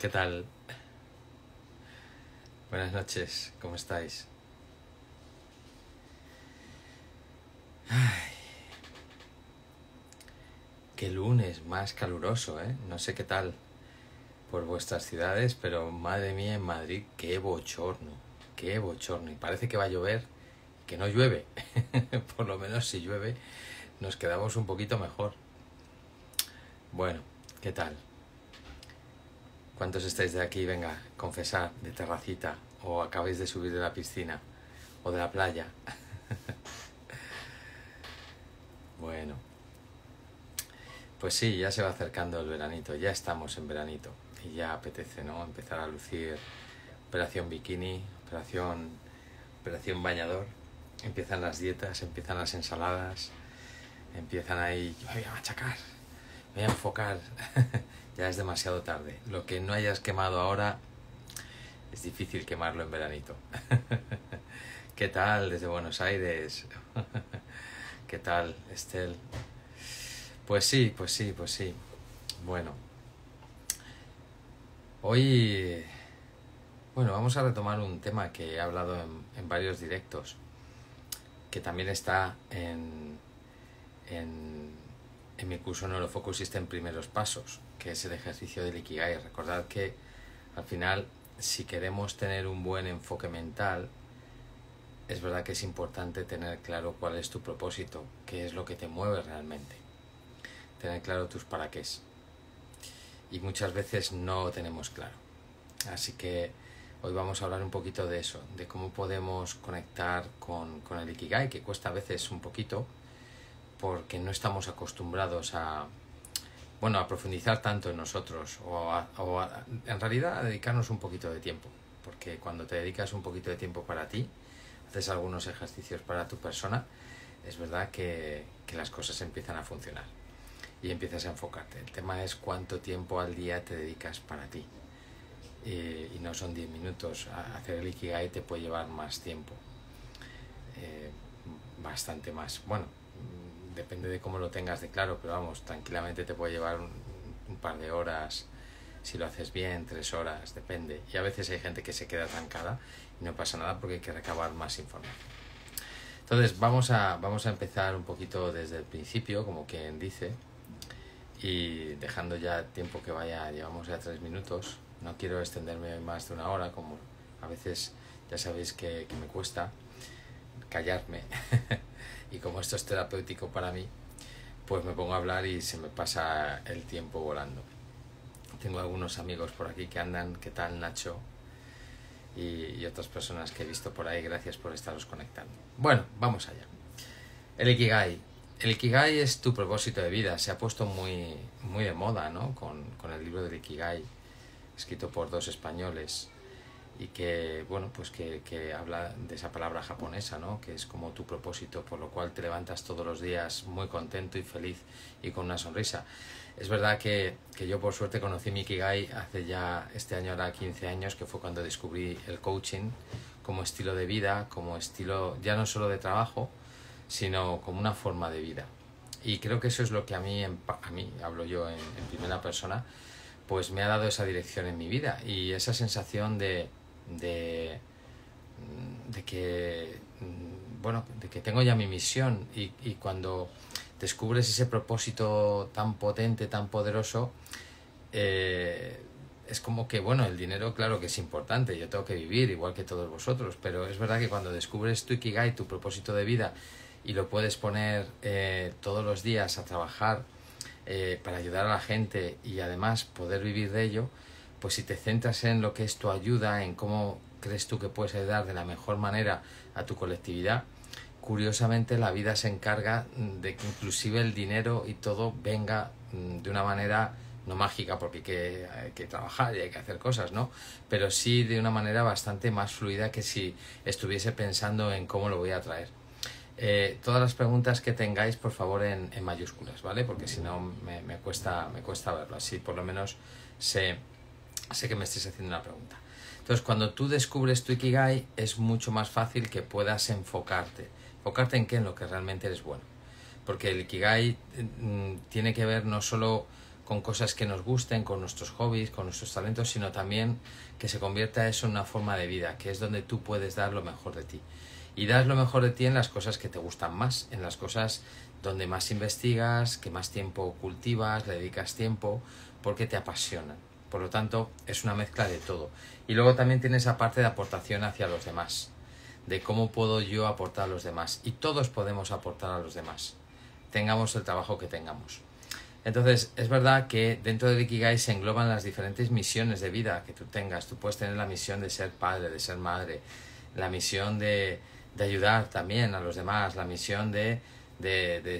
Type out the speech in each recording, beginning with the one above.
¿Qué tal? Buenas noches, ¿cómo estáis? Ay, qué lunes más caluroso, ¿eh? No sé qué tal por vuestras ciudades, pero madre mía, en Madrid, qué bochorno, qué bochorno. Y parece que va a llover, que no llueve. por lo menos si llueve, nos quedamos un poquito mejor. Bueno, ¿qué tal? ¿Cuántos estáis de aquí? Venga, confesar de terracita o acabáis de subir de la piscina o de la playa. bueno, pues sí, ya se va acercando el veranito, ya estamos en veranito y ya apetece, ¿no? Empezar a lucir operación bikini, operación, operación bañador. Empiezan las dietas, empiezan las ensaladas, empiezan ahí, yo voy a machacar, voy a enfocar. ya es demasiado tarde. Lo que no hayas quemado ahora es difícil quemarlo en veranito. ¿Qué tal desde Buenos Aires? ¿Qué tal, Estel? Pues sí, pues sí, pues sí. Bueno. Hoy, bueno, vamos a retomar un tema que he hablado en, varios directos, que también está en en mi curso Neurofocus existen primeros pasos, que es el ejercicio del Ikigai. Recordad que al final, si queremos tener un buen enfoque mental, es verdad que es importante tener claro cuál es tu propósito, qué es lo que te mueve realmente, tener claro tus para qué Y muchas veces no lo tenemos claro. Así que hoy vamos a hablar un poquito de eso, de cómo podemos conectar con el Ikigai, que cuesta a veces un poquito, porque no estamos acostumbrados a, bueno, a profundizar tanto en nosotros o, en realidad a dedicarnos un poquito de tiempo, porque cuando te dedicas un poquito de tiempo para ti, haces algunos ejercicios para tu persona, es verdad que, que las cosas empiezan a funcionar y empiezas a enfocarte. El tema es cuánto tiempo al día te dedicas para ti. Y, no son 10 minutos, hacer el Ikigai te puede llevar más tiempo, eh, bastante más. Bueno, depende de cómo lo tengas de claro, pero vamos, tranquilamente te puede llevar un, par de horas, si lo haces bien, tres horas, depende. Y a veces hay gente que se queda atancada y no pasa nada porque hay que recabar más información. Entonces vamos a, vamos a empezar un poquito desde el principio, como quien dice, y dejando ya tiempo que vaya, llevamos ya tres minutos, no quiero extenderme más de una hora, como a veces ya sabéis que, que me cuesta callarme. y como esto es terapéutico para mí, pues me pongo a hablar y se me pasa el tiempo volando. Tengo algunos amigos por aquí que andan, ¿qué tal Nacho? Y, otras personas que he visto por ahí, gracias por estaros conectando. Bueno, vamos allá. El Ikigai. El Ikigai es tu propósito de vida, se ha puesto muy, muy de moda, ¿no? Con, con el libro del Ikigai, escrito por dos españoles, y que, bueno, pues que, que, habla de esa palabra japonesa, ¿no? Que es como tu propósito, por lo cual te levantas todos los días muy contento y feliz y con una sonrisa. Es verdad que, que yo por suerte conocí mi Ikigai hace ya este año, ahora 15 años, que fue cuando descubrí el coaching como estilo de vida, como estilo ya no solo de trabajo, sino como una forma de vida. Y creo que eso es lo que a mí, a mí hablo yo en primera persona, pues me ha dado esa dirección en mi vida y esa sensación de, de, que bueno, de que tengo ya mi misión y, cuando descubres ese propósito tan potente, tan poderoso, eh, es como que, bueno, el dinero claro que es importante, yo tengo que vivir igual que todos vosotros, pero es verdad que cuando descubres tu Ikigai, tu propósito de vida, y lo puedes poner eh, todos los días a trabajar eh, para ayudar a la gente y además poder vivir de ello, pues si te centras en lo que es tu ayuda, en cómo crees tú que puedes ayudar de la mejor manera a tu colectividad, curiosamente la vida se encarga mm, de que inclusive el dinero y todo venga mm, de una manera no mágica porque hay que, trabajar y hay que hacer cosas, ¿no? Pero sí de una manera bastante más fluida que si estuviese pensando en cómo lo voy a traer. Eh, todas las preguntas que tengáis, por favor, en, mayúsculas, ¿vale? Porque si no me, me, cuesta, me cuesta verlo. Así por lo menos se, sé que me estés haciendo una pregunta. Entonces, cuando tú descubres tu Ikigai, es mucho más fácil que puedas enfocarte. ¿Enfocarte en qué? En lo que realmente eres bueno. Porque el Ikigai mm, tiene que ver no solo con cosas que nos gusten, con nuestros hobbies, con nuestros talentos, sino también que se convierta eso en una forma de vida, que es donde tú puedes dar lo mejor de ti. Y das lo mejor de ti en las cosas que te gustan más, en las cosas donde más investigas, que más tiempo cultivas, le dedicas tiempo, porque te apasionan. Por lo tanto, es una mezcla de todo. Y luego también tiene esa parte de aportación hacia los demás, de cómo puedo yo aportar a los demás. Y todos podemos aportar a los demás, tengamos el trabajo que tengamos. Entonces, es verdad que dentro de Ikigai se engloban las diferentes misiones de vida que tú tengas. Tú puedes tener la misión de ser padre, de ser madre, la misión de, ayudar también a los demás, la misión de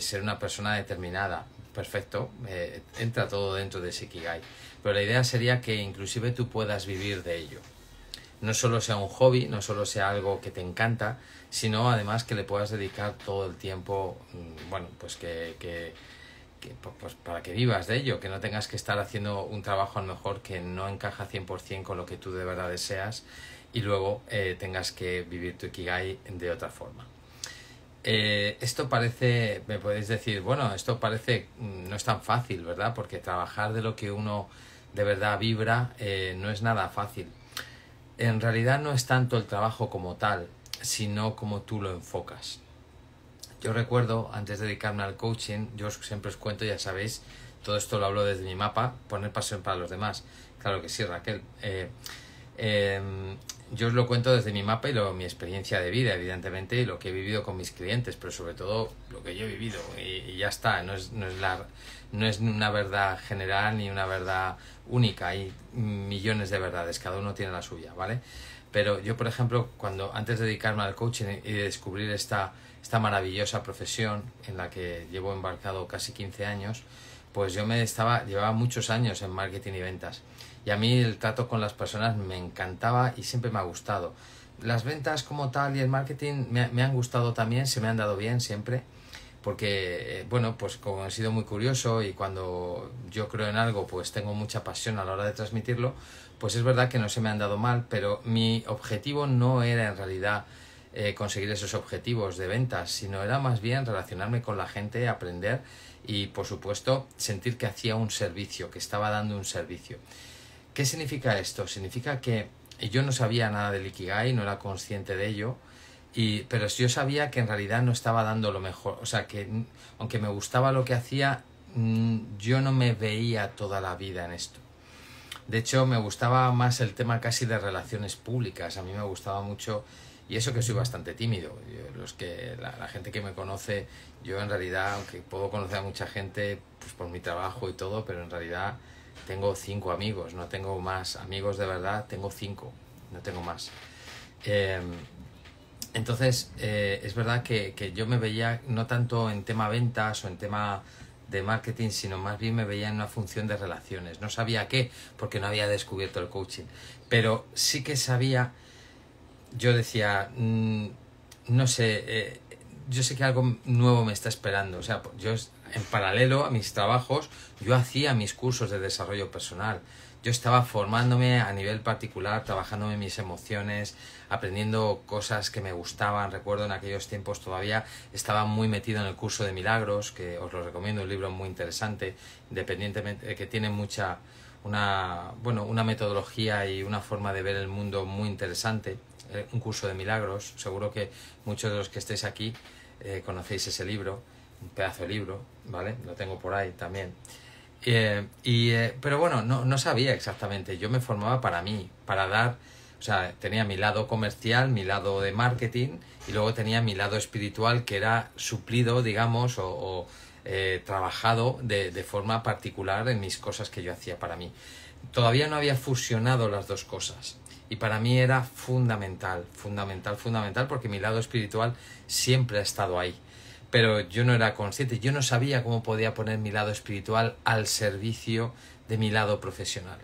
ser una persona determinada, perfecto, eh, entra todo dentro de ese Ikigai. Pero la idea sería que inclusive tú puedas vivir de ello. No solo sea un hobby, no solo sea algo que te encanta, sino además que le puedas dedicar todo el tiempo, mm, bueno, pues que, que, pues, pues para que vivas de ello, que no tengas que estar haciendo un trabajo a lo mejor que no encaja 100% con lo que tú de verdad deseas y luego eh, tengas que vivir tu Ikigai de otra forma. Eh, esto parece, me podéis decir, bueno, esto parece, mm, no es tan fácil, ¿verdad? Porque trabajar de lo que uno de verdad vibra eh, no es nada fácil. En realidad no es tanto el trabajo como tal, sino como tú lo enfocas. Yo recuerdo, antes de dedicarme al coaching, yo siempre os cuento, ya sabéis, todo esto lo hablo desde mi mapa, poner pasión para los demás. Claro que sí, Raquel. Eh, em, yo os lo cuento desde mi mapa y lo, mi experiencia de vida, evidentemente, y lo que he vivido con mis clientes, pero sobre todo lo que yo he vivido. Y, ya está, no es, no, es la, no es una verdad general ni una verdad única, hay millones de verdades, cada uno tiene la suya, ¿vale? Pero yo, por ejemplo, cuando antes de dedicarme al coaching y descubrir esta, esta maravillosa profesión en la que llevo embarcado casi 15 años, pues yo me estaba, llevaba muchos años en marketing y ventas y a mí el trato con las personas me encantaba y siempre me ha gustado. Las ventas como tal y el marketing me, han gustado también, se me han dado bien siempre porque eh, bueno pues como he sido muy curioso y cuando yo creo en algo pues tengo mucha pasión a la hora de transmitirlo pues es verdad que no se me han dado mal pero mi objetivo no era en realidad eh, conseguir esos objetivos de ventas sino era más bien relacionarme con la gente aprender y por supuesto sentir que hacía un servicio que estaba dando un servicio ¿Qué significa esto? Significa que yo no sabía nada del Ikigai, no era consciente de ello, y, pero yo sabía que en realidad no estaba dando lo mejor, o sea, que aunque me gustaba lo que hacía, mm, yo no me veía toda la vida en esto. De hecho, me gustaba más el tema casi de relaciones públicas, a mí me gustaba mucho, y eso que soy bastante tímido, los que, la, la, gente que me conoce, yo en realidad, aunque puedo conocer a mucha gente pues por mi trabajo y todo, pero en realidad tengo cinco amigos, no tengo más amigos de verdad, tengo cinco, no tengo más. Em, entonces, eh, es verdad que, yo me veía no tanto en tema ventas o en tema de marketing, sino más bien me veía en una función de relaciones. No sabía qué, porque no había descubierto el coaching. Pero sí que sabía, yo decía, mm, no sé, eh, yo sé que algo nuevo me está esperando. O sea, yo en paralelo a mis trabajos, yo hacía mis cursos de desarrollo personal. Yo estaba formándome a nivel particular, trabajándome mis emociones, aprendiendo cosas que me gustaban. Recuerdo en aquellos tiempos todavía estaba muy metido en el curso de milagros, que os lo recomiendo, un libro muy interesante, independientemente eh, que tiene mucha una bueno, una metodología y una forma de ver el mundo muy interesante, eh, un curso de milagros. Seguro que muchos de los que estéis aquí eh, conocéis ese libro un pedazo de libro, ¿vale? Lo tengo por ahí también. Eh, eh, pero bueno, no, sabía exactamente, yo me formaba para mí, para dar, o sea, tenía mi lado comercial, mi lado de marketing y luego tenía mi lado espiritual que era suplido, digamos, o, eh, trabajado de, de forma particular en mis cosas que yo hacía para mí. Todavía no había fusionado las dos cosas y para mí era fundamental, fundamental, fundamental, porque mi lado espiritual siempre ha estado ahí pero yo no era consciente, yo no sabía cómo podía poner mi lado espiritual al servicio de mi lado profesional.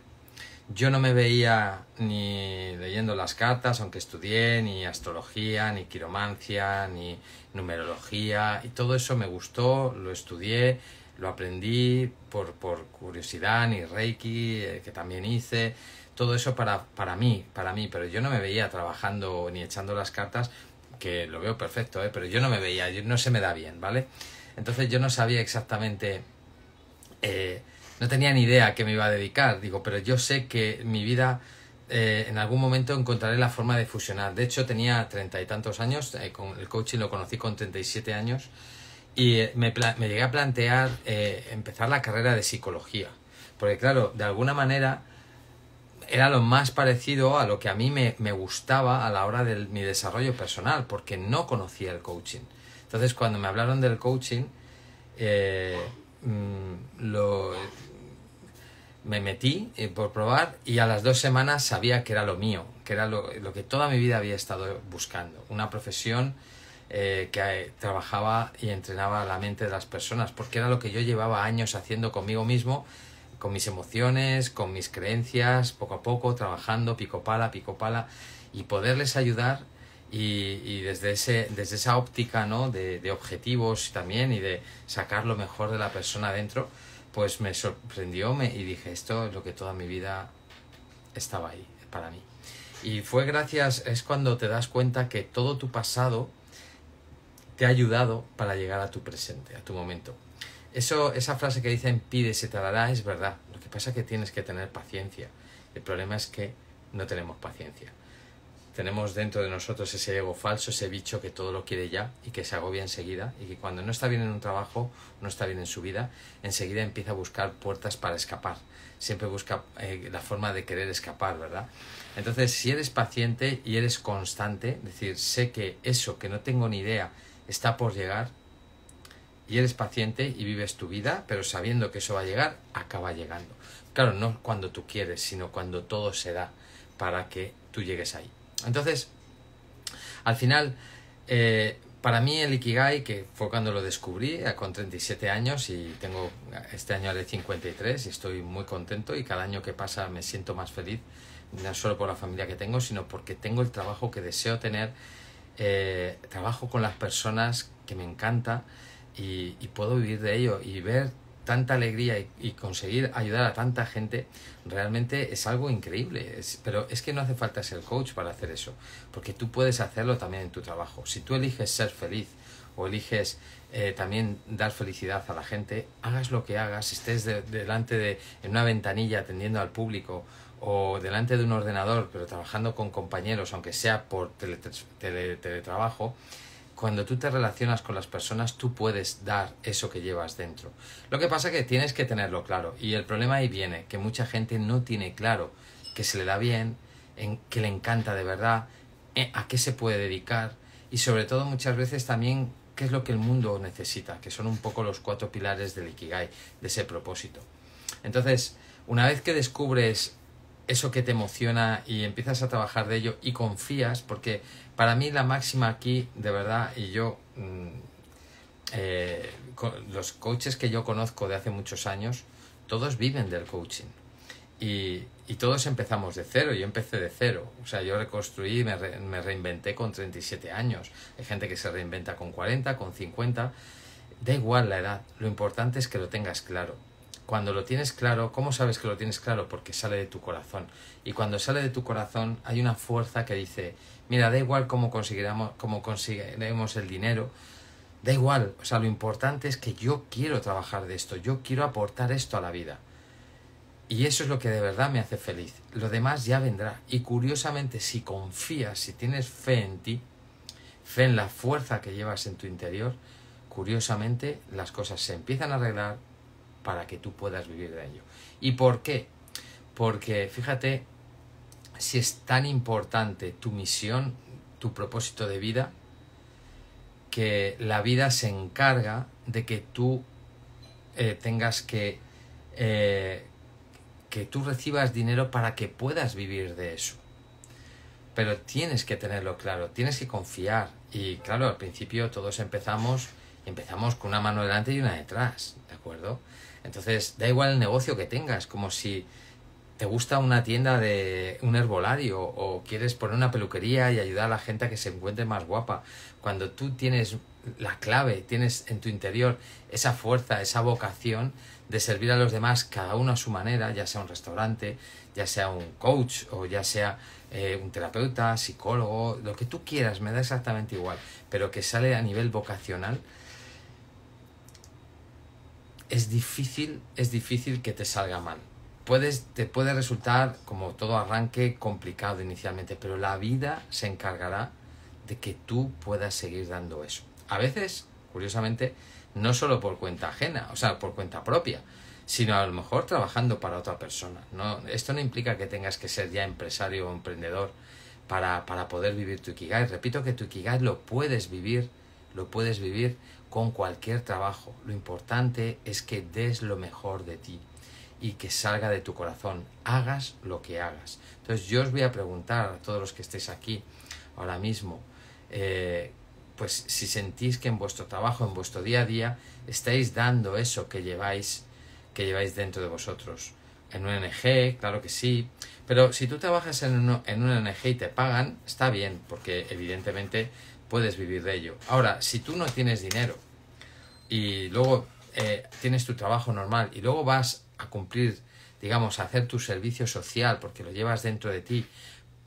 Yo no me veía ni leyendo las cartas, aunque estudié, ni astrología, ni quiromancia, ni numerología, y todo eso me gustó, lo estudié, lo aprendí por, curiosidad, ni reiki, eh, que también hice, todo eso para mí, para mí, pero yo no me veía trabajando ni echando las cartas que lo veo perfecto, ¿eh? pero yo no me veía, yo, no se me da bien, ¿vale? Entonces yo no sabía exactamente, eh, no tenía ni idea a qué me iba a dedicar, digo, pero yo sé que mi vida eh, en algún momento encontraré la forma de fusionar. De hecho tenía treinta y tantos años, eh, con el coaching lo conocí con treinta y siete años y me, me, llegué a plantear empezar la carrera de psicología, porque claro, de alguna manera era lo más parecido a lo que a mí me, gustaba a la hora de mi desarrollo personal, porque no conocía el coaching. Entonces, cuando me hablaron del coaching, eh, mm, me metí eh, por probar y a las dos semanas sabía que era lo mío, que era lo, que toda mi vida había estado buscando, una profesión eh, que trabajaba y entrenaba la mente de las personas, porque era lo que yo llevaba años haciendo conmigo mismo con mis emociones, con mis creencias, poco a poco, trabajando, pico pala, pico pala, y poderles ayudar y, desde, ese, desde esa óptica ¿no? de, de objetivos también y de sacar lo mejor de la persona dentro, pues me sorprendió me, y dije, esto es lo que toda mi vida estaba ahí para mí. Y fue gracias, es cuando te das cuenta que todo tu pasado te ha ayudado para llegar a tu presente, a tu momento. Eso, esa frase que dicen pide, se te dará, es verdad. Lo que pasa es que tienes que tener paciencia. El problema es que no tenemos paciencia. Tenemos dentro de nosotros ese ego falso, ese bicho que todo lo quiere ya y que se agobia enseguida y que cuando no está bien en un trabajo, no está bien en su vida, enseguida empieza a buscar puertas para escapar. Siempre busca eh, la forma de querer escapar, ¿verdad? Entonces, si eres paciente y eres constante, es decir, sé que eso que no tengo ni idea está por llegar, y eres paciente y vives tu vida, pero sabiendo que eso va a llegar, acaba llegando. Claro, no cuando tú quieres, sino cuando todo se da para que tú llegues ahí. Entonces, al final, eh, para mí el Ikigai, que fue cuando lo descubrí, eh, con 37 años y tengo, este año haré 53 y estoy muy contento y cada año que pasa me siento más feliz, no solo por la familia que tengo, sino porque tengo el trabajo que deseo tener, eh, trabajo con las personas que me encanta, y, puedo vivir de ello y ver tanta alegría y, conseguir ayudar a tanta gente realmente es algo increíble. pero es que no hace falta ser coach para hacer eso, porque tú puedes hacerlo también en tu trabajo. Si tú eliges ser feliz o eliges eh, también dar felicidad a la gente, hagas lo que hagas, estés delante de en una ventanilla atendiendo al público o delante de un ordenador, pero trabajando con compañeros, aunque sea por teletrabajo, cuando tú te relacionas con las personas, tú puedes dar eso que llevas dentro. Lo que pasa es que tienes que tenerlo claro. Y el problema ahí viene, que mucha gente no tiene claro que se le da bien, en, que le encanta de verdad, eh, a qué se puede dedicar y sobre todo muchas veces también qué es lo que el mundo necesita, que son un poco los cuatro pilares del Ikigai, de ese propósito. Entonces, una vez que descubres eso que te emociona y empiezas a trabajar de ello y confías, porque para mí la máxima aquí, de verdad, y yo, mm, eh, los coaches que yo conozco de hace muchos años, todos viven del coaching. Y, todos empezamos de cero, yo empecé de cero. O sea, yo reconstruí, me, me reinventé con 37 años. Hay gente que se reinventa con 40, con 50. Da igual la edad, lo importante es que lo tengas claro. Cuando lo tienes claro, ¿cómo sabes que lo tienes claro? Porque sale de tu corazón. Y cuando sale de tu corazón hay una fuerza que dice, mira, da igual cómo conseguiremos, cómo conseguiremos el dinero, da igual, o sea, lo importante es que yo quiero trabajar de esto, yo quiero aportar esto a la vida. Y eso es lo que de verdad me hace feliz. Lo demás ya vendrá. Y curiosamente, si confías, si tienes fe en ti, fe en la fuerza que llevas en tu interior, curiosamente las cosas se empiezan a arreglar, para que tú puedas vivir de ello. ¿Y por qué? Porque fíjate, si es tan importante tu misión, tu propósito de vida, que la vida se encarga de que tú eh, tengas que... Eh, que tú recibas dinero para que puedas vivir de eso. Pero tienes que tenerlo claro, tienes que confiar. Y claro, al principio todos empezamos empezamos con una mano delante y una detrás, ¿de acuerdo? Entonces, da igual el negocio que tengas, como si te gusta una tienda de un herbolario o quieres poner una peluquería y ayudar a la gente a que se encuentre más guapa. Cuando tú tienes la clave, tienes en tu interior esa fuerza, esa vocación de servir a los demás, cada uno a su manera, ya sea un restaurante, ya sea un coach o ya sea eh, un terapeuta, psicólogo, lo que tú quieras, me da exactamente igual, pero que sale a nivel vocacional es difícil, es difícil que te salga mal. Puedes, te puede resultar, como todo arranque, complicado inicialmente, pero la vida se encargará de que tú puedas seguir dando eso. A veces, curiosamente, no solo por cuenta ajena, o sea, por cuenta propia, sino a lo mejor trabajando para otra persona. No, esto no implica que tengas que ser ya empresario o emprendedor para, para poder vivir tu Ikigai. Repito que tu Ikigai lo puedes vivir, lo puedes vivir con cualquier trabajo. Lo importante es que des lo mejor de ti y que salga de tu corazón, hagas lo que hagas. Entonces yo os voy a preguntar a todos los que estéis aquí ahora mismo, eh, pues si sentís que en vuestro trabajo, en vuestro día a día, estáis dando eso que lleváis, que lleváis dentro de vosotros. En un ONG, claro que sí, pero si tú trabajas en un, en ONG y te pagan, está bien, porque evidentemente puedes vivir de ello. Ahora, si tú no tienes dinero y luego eh, tienes tu trabajo normal y luego vas a cumplir, digamos, a hacer tu servicio social porque lo llevas dentro de ti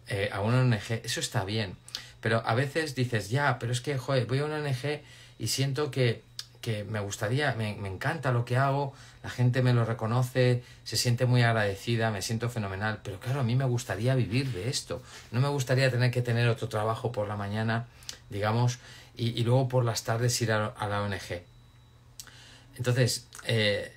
eh, a una ONG, eso está bien. Pero a veces dices, ya, pero es que, joder, voy a una ONG y siento que, me gustaría, me encanta lo que hago, la gente me lo reconoce, se siente muy agradecida, me siento fenomenal, pero claro, a mí me gustaría vivir de esto, no me gustaría tener que tener otro trabajo por la mañana digamos, y, luego por las tardes ir a, la ONG. Entonces, eh,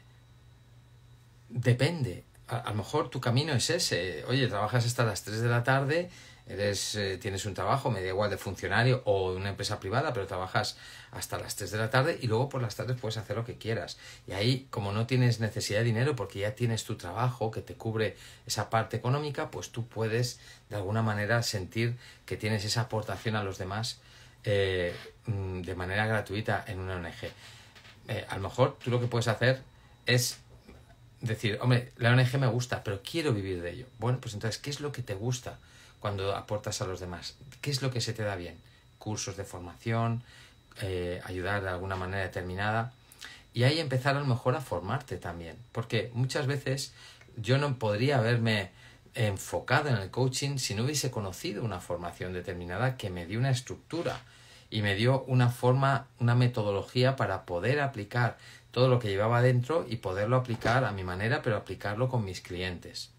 depende. A, lo mejor tu camino es ese. Oye, trabajas hasta las 3 de la tarde, eres, eh, tienes un trabajo, me da igual de funcionario o de una empresa privada, pero trabajas hasta las 3 de la tarde y luego por las tardes puedes hacer lo que quieras. Y ahí, como no tienes necesidad de dinero porque ya tienes tu trabajo que te cubre esa parte económica, pues tú puedes de alguna manera sentir que tienes esa aportación a los demás eh, mm, de manera gratuita en una ONG. Eh, a lo mejor tú lo que puedes hacer es decir, hombre, la ONG me gusta, pero quiero vivir de ello. Bueno, pues entonces, ¿qué es lo que te gusta cuando aportas a los demás? ¿Qué es lo que se te da bien? Cursos de formación, eh, ayudar de alguna manera determinada. Y ahí empezar a lo mejor a formarte también, porque muchas veces yo no podría haberme enfocada en el coaching si no hubiese conocido una formación determinada que me dio una estructura y me dio una forma, una metodología para poder aplicar todo lo que llevaba dentro y poderlo aplicar a mi manera, pero aplicarlo con mis clientes.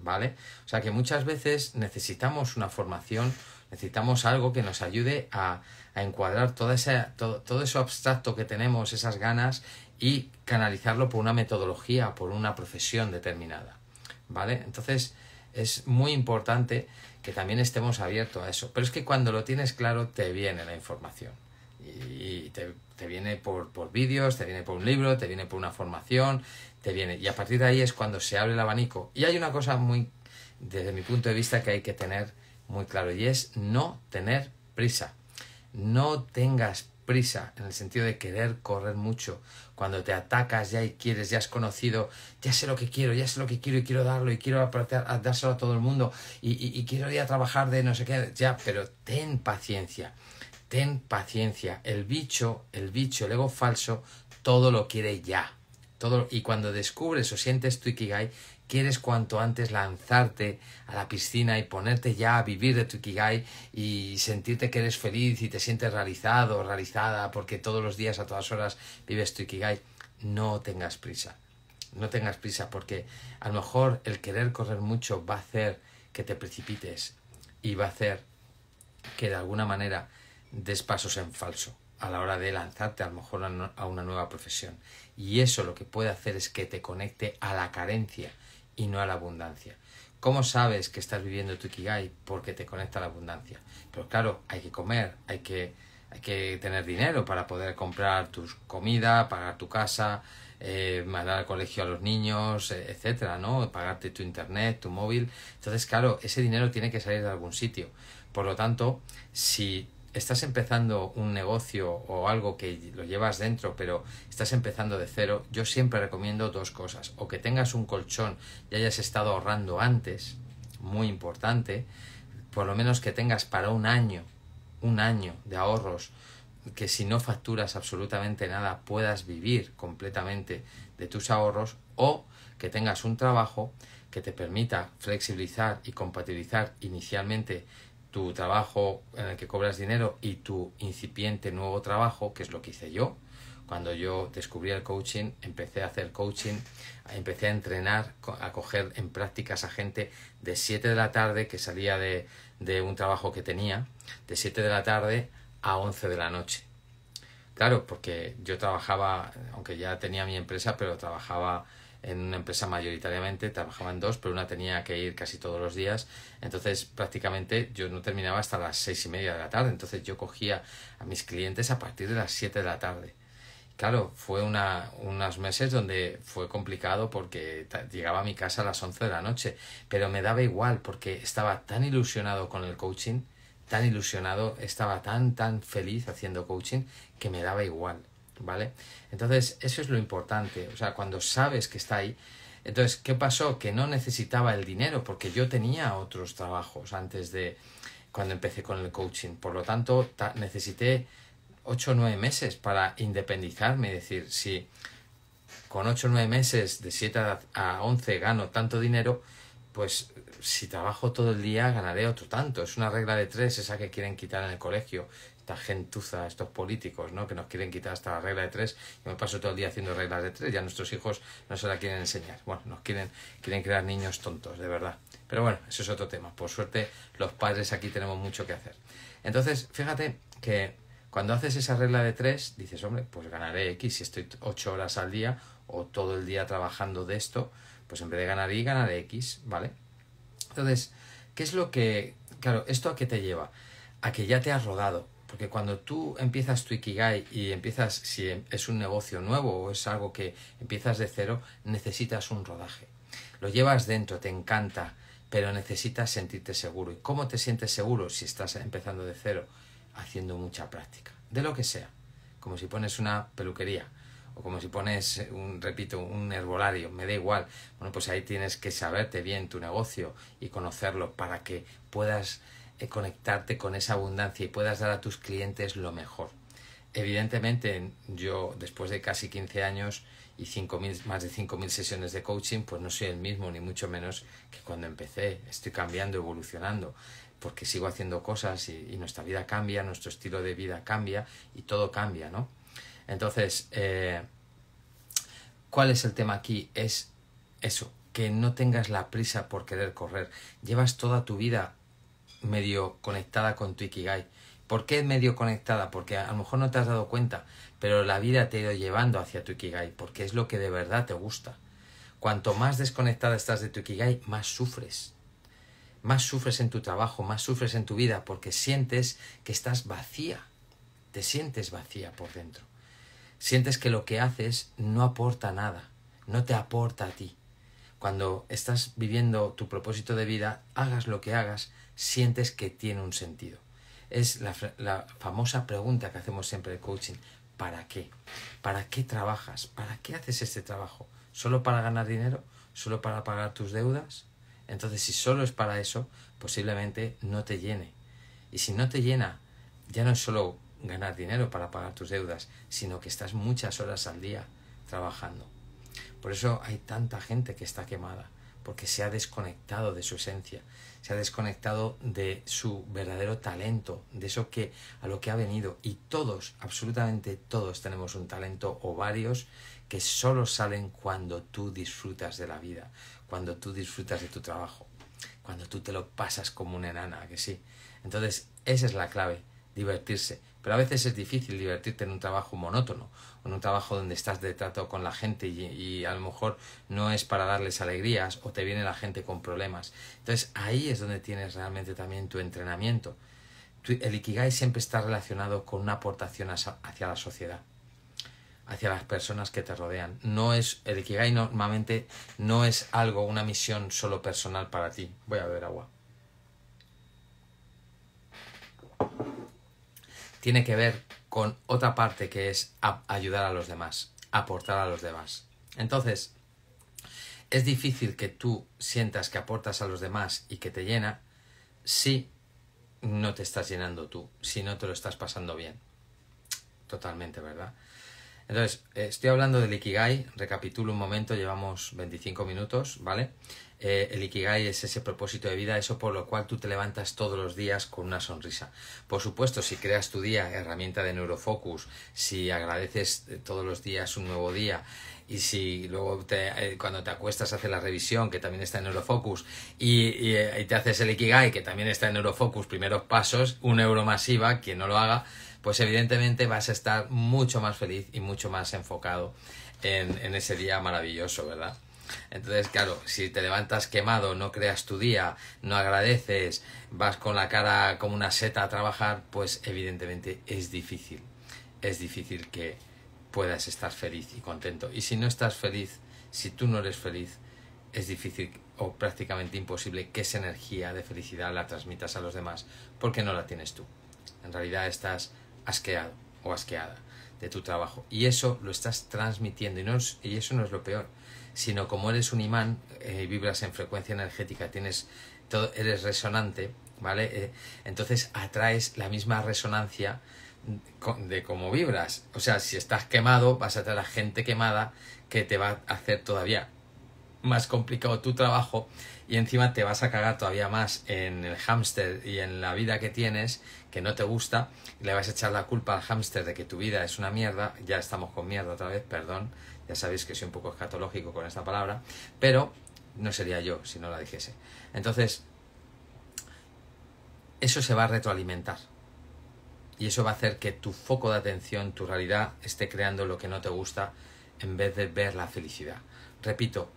¿Vale? O sea que muchas veces necesitamos una formación, necesitamos algo que nos ayude a, a encuadrar todo, todo eso abstracto que tenemos, esas ganas, y canalizarlo por una metodología, por una profesión determinada. ¿Vale? Entonces, es muy importante que también estemos abiertos a eso. Pero es que cuando lo tienes claro, te viene la información. Y te, viene por, vídeos, te viene por un libro, te viene por una formación, te viene. Y a partir de ahí es cuando se abre el abanico. Y hay una cosa muy, desde mi punto de vista, que hay que tener muy claro y es no tener prisa. No tengas prisa, en el sentido de querer correr mucho. Cuando te atacas ya y quieres, ya has conocido, ya sé lo que quiero, ya sé lo que quiero y quiero darlo y quiero a dárselo a todo el mundo y, y quiero ir a trabajar de no sé qué, ya, pero ten paciencia, ten paciencia. El bicho, el bicho, el ego falso, todo lo quiere ya. Todo, y cuando descubres o sientes tu Ikigai, quieres cuanto antes lanzarte a la piscina y ponerte ya a vivir de tu Ikigai y sentirte que eres feliz y te sientes realizado, o realizada, porque todos los días, a todas horas, vives tu Ikigai, no tengas prisa. No tengas prisa porque a lo mejor el querer correr mucho va a hacer que te precipites y va a hacer que de alguna manera des pasos en falso a la hora de lanzarte a lo mejor a una nueva profesión. Y eso lo que puede hacer es que te conecte a la carencia y no a la abundancia. ¿Cómo sabes que estás viviendo tu Ikigai? Porque te conecta a la abundancia. Pero claro, hay que comer, hay que, hay que tener dinero para poder comprar tu comida, pagar tu casa, eh, mandar al colegio a los niños, eh, etcétera, ¿no? Pagarte tu internet, tu móvil. Entonces, claro, ese dinero tiene que salir de algún sitio. Por lo tanto, si estás empezando un negocio o algo que lo llevas dentro, pero estás empezando de cero, yo siempre recomiendo dos cosas. O que tengas un colchón y hayas estado ahorrando antes, muy importante, por lo menos que tengas para un año, un año de ahorros, que si no facturas absolutamente nada puedas vivir completamente de tus ahorros, o que tengas un trabajo que te permita flexibilizar y compatibilizar inicialmente tu trabajo en el que cobras dinero y tu incipiente nuevo trabajo, que es lo que hice yo. Cuando yo descubrí el coaching, empecé a hacer coaching, empecé a entrenar, a coger en prácticas a gente de 7 de la tarde que salía de, de un trabajo que tenía, de 7 de la tarde a 11 de la noche. Claro, porque yo trabajaba, aunque ya tenía mi empresa, pero trabajaba en una empresa mayoritariamente, trabajaban dos, pero una tenía que ir casi todos los días, entonces prácticamente yo no terminaba hasta las seis y media de la tarde, entonces yo cogía a mis clientes a partir de las siete de la tarde. Claro, fue una, unos meses donde fue complicado porque llegaba a mi casa a las once de la noche, pero me daba igual porque estaba tan ilusionado con el coaching, tan ilusionado, estaba tan, tan feliz haciendo coaching que me daba igual. ¿vale? Entonces, eso es lo importante, o sea, cuando sabes que está ahí. Entonces, ¿qué pasó? Que no necesitaba el dinero porque yo tenía otros trabajos antes de cuando empecé con el coaching. Por lo tanto, necesité 8 o 9 meses para independizarme y decir, si con 8 o 9 meses de 7 a 11 gano tanto dinero, pues si trabajo todo el día ganaré otro tanto. Es una regla de tres esa que quieren quitar en el colegio esta gentuza, estos políticos, ¿no? Que nos quieren quitar hasta la regla de tres. Yo me paso todo el día haciendo reglas de tres. Ya nuestros hijos no se la quieren enseñar. Bueno, nos quieren, quieren crear niños tontos, de verdad. Pero bueno, eso es otro tema. Por suerte, los padres aquí tenemos mucho que hacer. Entonces, fíjate que cuando haces esa regla de tres, dices, hombre, pues ganaré X si estoy ocho horas al día o todo el día trabajando de esto, pues en vez de ganar Y, ganaré X, ¿vale? Entonces, ¿qué es lo que... Claro, ¿esto a qué te lleva? A que ya te has rodado, porque cuando tú empiezas tu Ikigai y empiezas, si es un negocio nuevo o es algo que empiezas de cero, necesitas un rodaje. Lo llevas dentro, te encanta, pero necesitas sentirte seguro. ¿Y cómo te sientes seguro si estás empezando de cero? Haciendo mucha práctica, de lo que sea. Como si pones una peluquería o como si pones, un, repito, un herbolario, me da igual. Bueno, pues ahí tienes que saberte bien tu negocio y conocerlo para que puedas eh, conectarte con esa abundancia y puedas dar a tus clientes lo mejor. Evidentemente, yo después de casi 15 años y más de 5.000 sesiones de coaching, pues no soy el mismo, ni mucho menos que cuando empecé. Estoy cambiando, evolucionando, porque sigo haciendo cosas y, nuestra vida cambia, nuestro estilo de vida cambia y todo cambia, ¿no? Entonces, eh, ¿cuál es el tema aquí? Es eso, que no tengas la prisa por querer correr. Llevas toda tu vida medio conectada con tu Ikigai. ¿Por qué medio conectada? Porque a, lo mejor no te has dado cuenta, pero la vida te ha ido llevando hacia tu Ikigai, porque es lo que de verdad te gusta. Cuanto más desconectada estás de tu Ikigai, más sufres. Más sufres en tu trabajo, más sufres en tu vida, porque sientes que estás vacía. Te sientes vacía por dentro. Sientes que lo que haces no aporta nada, no te aporta a ti. Cuando estás viviendo tu propósito de vida, hagas lo que hagas, sientes que tiene un sentido. Es la, famosa pregunta que hacemos siempre el coaching. ¿Para qué? ¿Para qué trabajas? ¿Para qué haces este trabajo? ¿Solo para ganar dinero? ¿Solo para pagar tus deudas? Entonces, si solo es para eso, posiblemente no te llene. Y si no te llena, ya no es solo ganar dinero para pagar tus deudas, sino que estás muchas horas al día trabajando. Por eso hay tanta gente que está quemada, porque se ha desconectado de su esencia, se ha desconectado de su verdadero talento, de eso que a lo que ha venido y todos, absolutamente todos tenemos un talento o varios que solo salen cuando tú disfrutas de la vida, cuando tú disfrutas de tu trabajo, cuando tú te lo pasas como una enana, que sí. Entonces, esa es la clave, divertirse. Pero a veces es difícil divertirte en un trabajo monótono, en un trabajo donde estás de trato con la gente y, y, a lo mejor no es para darles alegrías o te viene la gente con problemas. Entonces ahí es donde tienes realmente también tu entrenamiento. el Ikigai siempre está relacionado con una aportación hacia la sociedad hacia las personas que te rodean. No es el Ikigai normalmente no es algo, una misión solo personal para ti. Voy a beber agua. tiene que ver con otra parte que es ayudar a los demás, aportar a los demás. Entonces, es difícil que tú sientas que aportas a los demás y que te llena si no te estás llenando tú, si no te lo estás pasando bien. Totalmente, ¿verdad? Entonces, eh, estoy hablando del Ikigai, recapitulo un momento, llevamos 25 minutos, ¿vale? Eh, el Ikigai es ese propósito de vida, eso por lo cual tú te levantas todos los días con una sonrisa. Por supuesto, si creas tu día, herramienta de neurofocus, si agradeces eh, todos los días un nuevo día y si luego cuando te acuestas haces la revisión, que también está en neurofocus, y, y, te haces el Ikigai, que también está en neurofocus, primeros pasos, un euro masiva, quien no lo haga, pues evidentemente vas a estar mucho más feliz y mucho más enfocado en, ese día maravilloso, ¿verdad? Entonces, claro, si te levantas quemado, no creas tu día, no agradeces, vas con la cara como una seta a trabajar, pues evidentemente es difícil. Es difícil que puedas estar feliz y contento. Y si no estás feliz, si tú no eres feliz, es difícil o prácticamente imposible que esa energía de felicidad la transmitas a los demás porque no la tienes tú. En realidad estás asqueado o asqueada de tu trabajo. Y eso lo estás transmitiendo. Y, no y eso no es lo peor, sino como eres un imán, y eh, vibras en frecuencia energética, tienes todo, eres resonante, ¿vale? Eh, entonces atraes la misma resonancia de cómo vibras. O sea, si estás quemado, vas a atraer a gente quemada que te va a hacer todavía más complicado tu trabajo y encima te vas a cagar todavía más en el hámster y en la vida que tienes que no te gusta, le vas a echar la culpa al hámster de que tu vida es una mierda, ya estamos con mierda otra vez, perdón, ya sabéis que soy un poco escatológico con esta palabra, pero no sería yo si no la dijese. Entonces, eso se va a retroalimentar. Y eso va a hacer que tu foco de atención, tu realidad, esté creando lo que no te gusta en vez de ver la felicidad. Repito,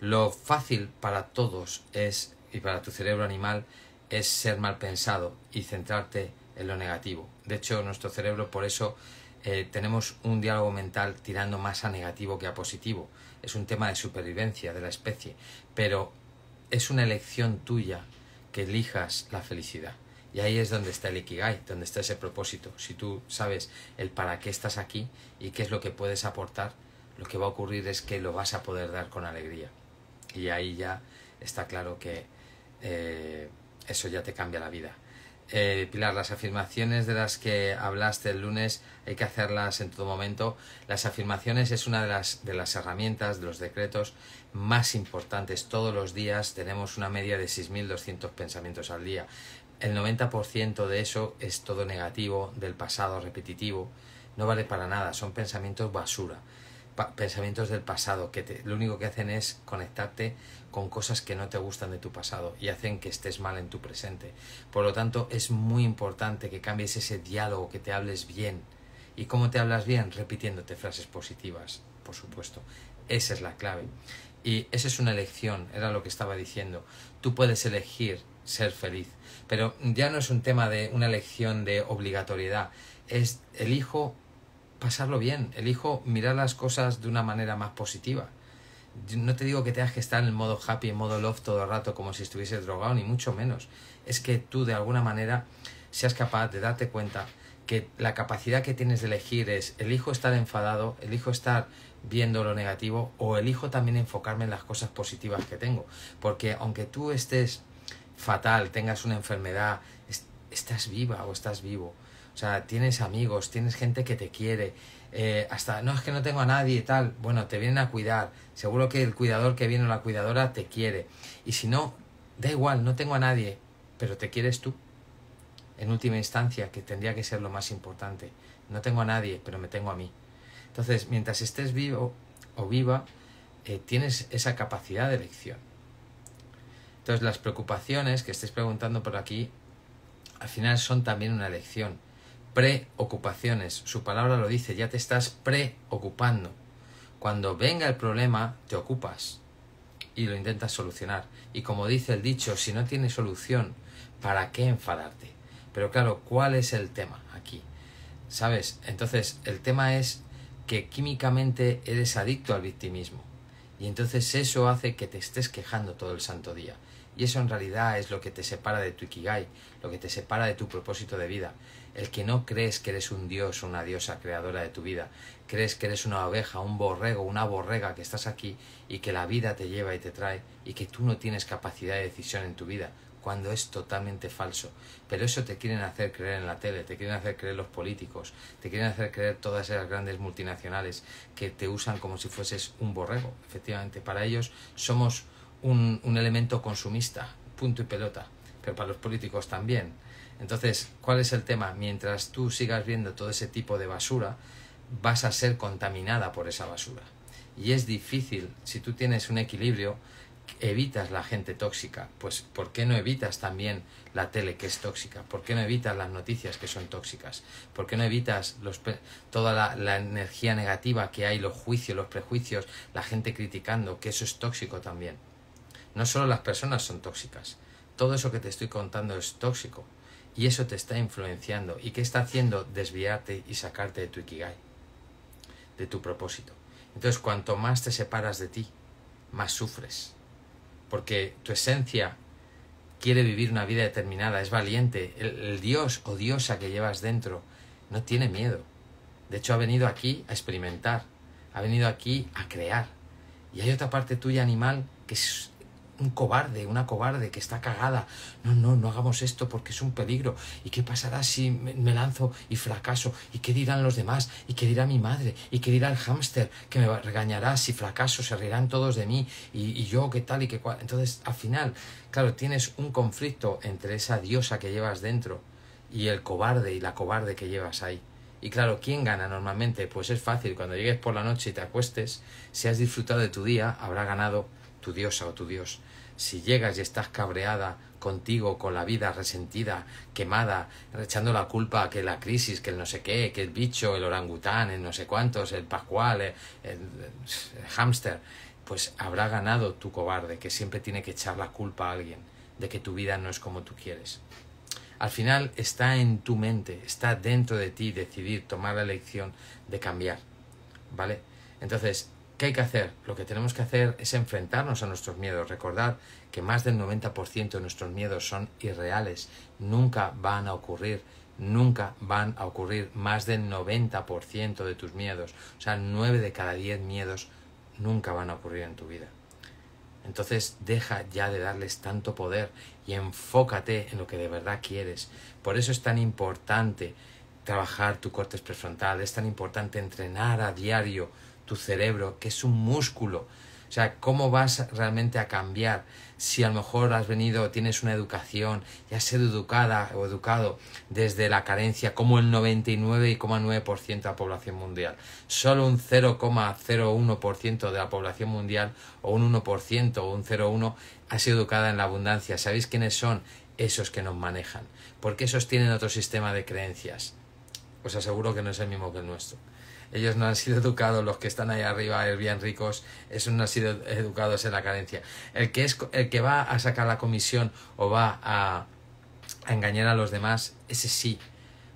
lo fácil para todos es, y para tu cerebro animal, es ser mal pensado y centrarte en lo negativo. De hecho, nuestro cerebro por eso eh, tenemos un diálogo mental tirando más a negativo que a positivo. Es un tema de supervivencia de la especie, pero es una elección tuya que elijas la felicidad. Y ahí es donde está el ikigai, donde está ese propósito. Si tú sabes el para qué estás aquí y qué es lo que puedes aportar, lo que va a ocurrir es que lo vas a poder dar con alegría. Y ahí ya está claro que eh, eso ya te cambia la vida. Eh, Pilar, las afirmaciones de las que hablaste el lunes hay que hacerlas en todo momento. Las afirmaciones es una de las, de las herramientas, de los decretos más importantes. Todos los días tenemos una media de 6.200 pensamientos al día. El 90% de eso es todo negativo, del pasado repetitivo. No vale para nada, son pensamientos basura pensamientos del pasado que lo único que hacen es conectarte con cosas que no te gustan de tu pasado y hacen que estés mal en tu presente. Por lo tanto, es muy importante que cambies ese diálogo, que te hables bien. ¿Y cómo te hablas bien? Repitiéndote frases positivas, por supuesto. Esa es la clave. Y esa es una elección, era lo que estaba diciendo. Tú puedes elegir ser feliz, pero ya no es un tema de una elección de obligatoriedad. Es elijo pasarlo bien, elijo mirar las cosas de una manera más positiva. No te digo que tengas que estar en modo happy, en modo love todo el rato como si estuvieses drogado, ni mucho menos. Es que tú de alguna manera seas capaz de darte cuenta que la capacidad que tienes de elegir es elijo estar enfadado, elijo estar viendo lo negativo o elijo también enfocarme en las cosas positivas que tengo. Porque aunque tú estés fatal, tengas una enfermedad, estás viva o estás vivo o sea, tienes amigos, tienes gente que te quiere. Eh, hasta, no es que no tengo a nadie y tal. Bueno, te vienen a cuidar. Seguro que el cuidador que viene o la cuidadora te quiere. Y si no, da igual, no tengo a nadie, pero te quieres tú. En última instancia, que tendría que ser lo más importante. No tengo a nadie, pero me tengo a mí. Entonces, mientras estés vivo o viva, eh, tienes esa capacidad de elección. Entonces, las preocupaciones que estés preguntando por aquí, al final son también una elección preocupaciones. Su palabra lo dice, ya te estás preocupando. Cuando venga el problema, te ocupas y lo intentas solucionar. Y como dice el dicho, si no tiene solución, ¿para qué enfadarte? Pero claro, ¿cuál es el tema aquí? ¿Sabes? Entonces, el tema es que químicamente eres adicto al victimismo. Y entonces eso hace que te estés quejando todo el santo día. Y eso en realidad es lo que te separa de tu ikigai, lo que te separa de tu propósito de vida el que no crees que eres un dios o una diosa creadora de tu vida, crees que eres una oveja, un borrego, una borrega que estás aquí y que la vida te lleva y te trae y que tú no tienes capacidad de decisión en tu vida, cuando es totalmente falso. Pero eso te quieren hacer creer en la tele, te quieren hacer creer los políticos, te quieren hacer creer todas esas grandes multinacionales que te usan como si fueses un borrego. Efectivamente, para ellos somos un, un elemento consumista, punto y pelota, pero para los políticos también entonces, ¿cuál es el tema? Mientras tú sigas viendo todo ese tipo de basura, vas a ser contaminada por esa basura. Y es difícil, si tú tienes un equilibrio, evitas la gente tóxica. Pues, ¿por qué no evitas también la tele que es tóxica? ¿Por qué no evitas las noticias que son tóxicas? ¿Por qué no evitas toda la, la energía negativa que hay, los juicios, los prejuicios, la gente criticando, que eso es tóxico también? No solo las personas son tóxicas, todo eso que te estoy contando es tóxico y eso te está influenciando y que está haciendo desviarte y sacarte de tu ikigai, de tu propósito. Entonces, cuanto más te separas de ti, más sufres, porque tu esencia quiere vivir una vida determinada, es valiente, el, el dios o diosa que llevas dentro no tiene miedo. De hecho, ha venido aquí a experimentar, ha venido aquí a crear. Y hay otra parte tuya animal que es un cobarde, una cobarde que está cagada. No, no, no hagamos esto porque es un peligro. ¿Y qué pasará si me lanzo y fracaso? ¿Y qué dirán los demás? ¿Y qué dirá mi madre? ¿Y qué dirá el hámster que me regañará si fracaso? Se reirán todos de mí y, y yo qué tal y qué cual. Entonces, al final, claro, tienes un conflicto entre esa diosa que llevas dentro y el cobarde y la cobarde que llevas ahí. Y claro, ¿quién gana normalmente? Pues es fácil, cuando llegues por la noche y te acuestes, si has disfrutado de tu día, habrá ganado tu diosa o oh tu dios, si llegas y estás cabreada contigo, con la vida resentida, quemada, echando la culpa a que la crisis, que el no sé qué, que el bicho, el orangután, el no sé cuántos, el pascual, el, hamster, hámster, pues habrá ganado tu cobarde, que siempre tiene que echar la culpa a alguien de que tu vida no es como tú quieres. Al final está en tu mente, está dentro de ti decidir, tomar la elección de cambiar. ¿Vale? Entonces, ¿Qué hay que hacer? Lo que tenemos que hacer es enfrentarnos a nuestros miedos. Recordar que más del 90% de nuestros miedos son irreales, nunca van a ocurrir, nunca van a ocurrir más del 90% de tus miedos. O sea, 9 de cada 10 miedos nunca van a ocurrir en tu vida. Entonces deja ya de darles tanto poder y enfócate en lo que de verdad quieres. Por eso es tan importante trabajar tu corte prefrontal, es tan importante entrenar a diario tu cerebro, que es un músculo. O sea, ¿cómo vas realmente a cambiar? Si a lo mejor has venido, tienes una educación, ya has sido educada o educado desde la carencia, como el 99,9% de la población mundial. Solo un 0,01% de la población mundial, o un 1% o un 0,1% ha sido educada en la abundancia. ¿Sabéis quiénes son? Esos que nos manejan. Porque esos tienen otro sistema de creencias. Os aseguro que no es el mismo que el nuestro ellos no han sido educados, los que están ahí arriba, bien ricos, esos no han sido educados en la carencia. El que, es, el que va a sacar la comisión o va a, a engañar a los demás, ese sí,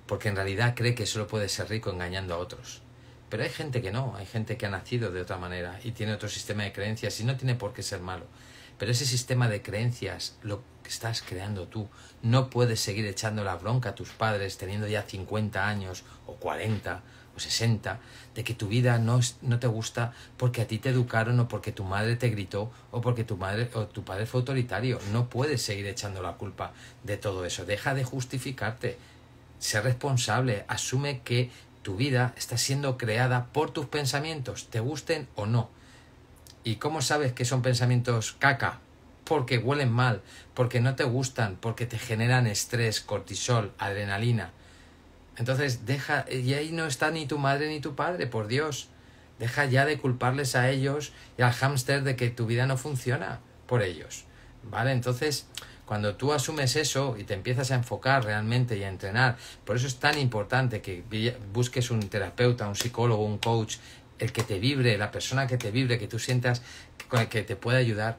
porque en realidad cree que solo puede ser rico engañando a otros. Pero hay gente que no, hay gente que ha nacido de otra manera y tiene otro sistema de creencias y no tiene por qué ser malo. Pero ese sistema de creencias lo que estás creando tú. No puedes seguir echando la bronca a tus padres teniendo ya 50 años o 40 o 60, de que tu vida no, no te gusta porque a ti te educaron o porque tu madre te gritó o porque tu madre o tu padre fue autoritario. No puedes seguir echando la culpa de todo eso. Deja de justificarte. Sé responsable. Asume que tu vida está siendo creada por tus pensamientos, te gusten o no. ¿Y cómo sabes que son pensamientos caca? Porque huelen mal, porque no te gustan, porque te generan estrés, cortisol, adrenalina. Entonces, deja, y ahí no está ni tu madre ni tu padre, por Dios. Deja ya de culparles a ellos y al hámster de que tu vida no funciona por ellos. ¿Vale? Entonces, cuando tú asumes eso y te empiezas a enfocar realmente y a entrenar, por eso es tan importante que busques un terapeuta, un psicólogo, un coach, el que te vibre, la persona que te vibre, que tú sientas con el que te puede ayudar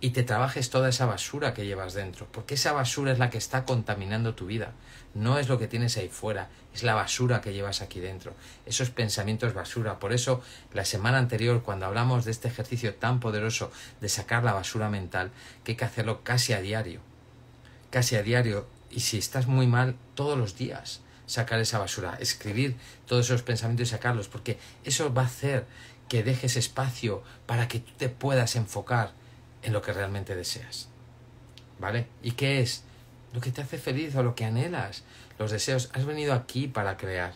y te trabajes toda esa basura que llevas dentro, porque esa basura es la que está contaminando tu vida no es lo que tienes ahí fuera, es la basura que llevas aquí dentro, esos pensamientos basura. Por eso, la semana anterior, cuando hablamos de este ejercicio tan poderoso de sacar la basura mental, que hay que hacerlo casi a diario, casi a diario, y si estás muy mal, todos los días sacar esa basura, escribir todos esos pensamientos y sacarlos, porque eso va a hacer que dejes espacio para que tú te puedas enfocar en lo que realmente deseas. ¿Vale? ¿Y qué es? lo que te hace feliz o lo que anhelas, los deseos. Has venido aquí para crear,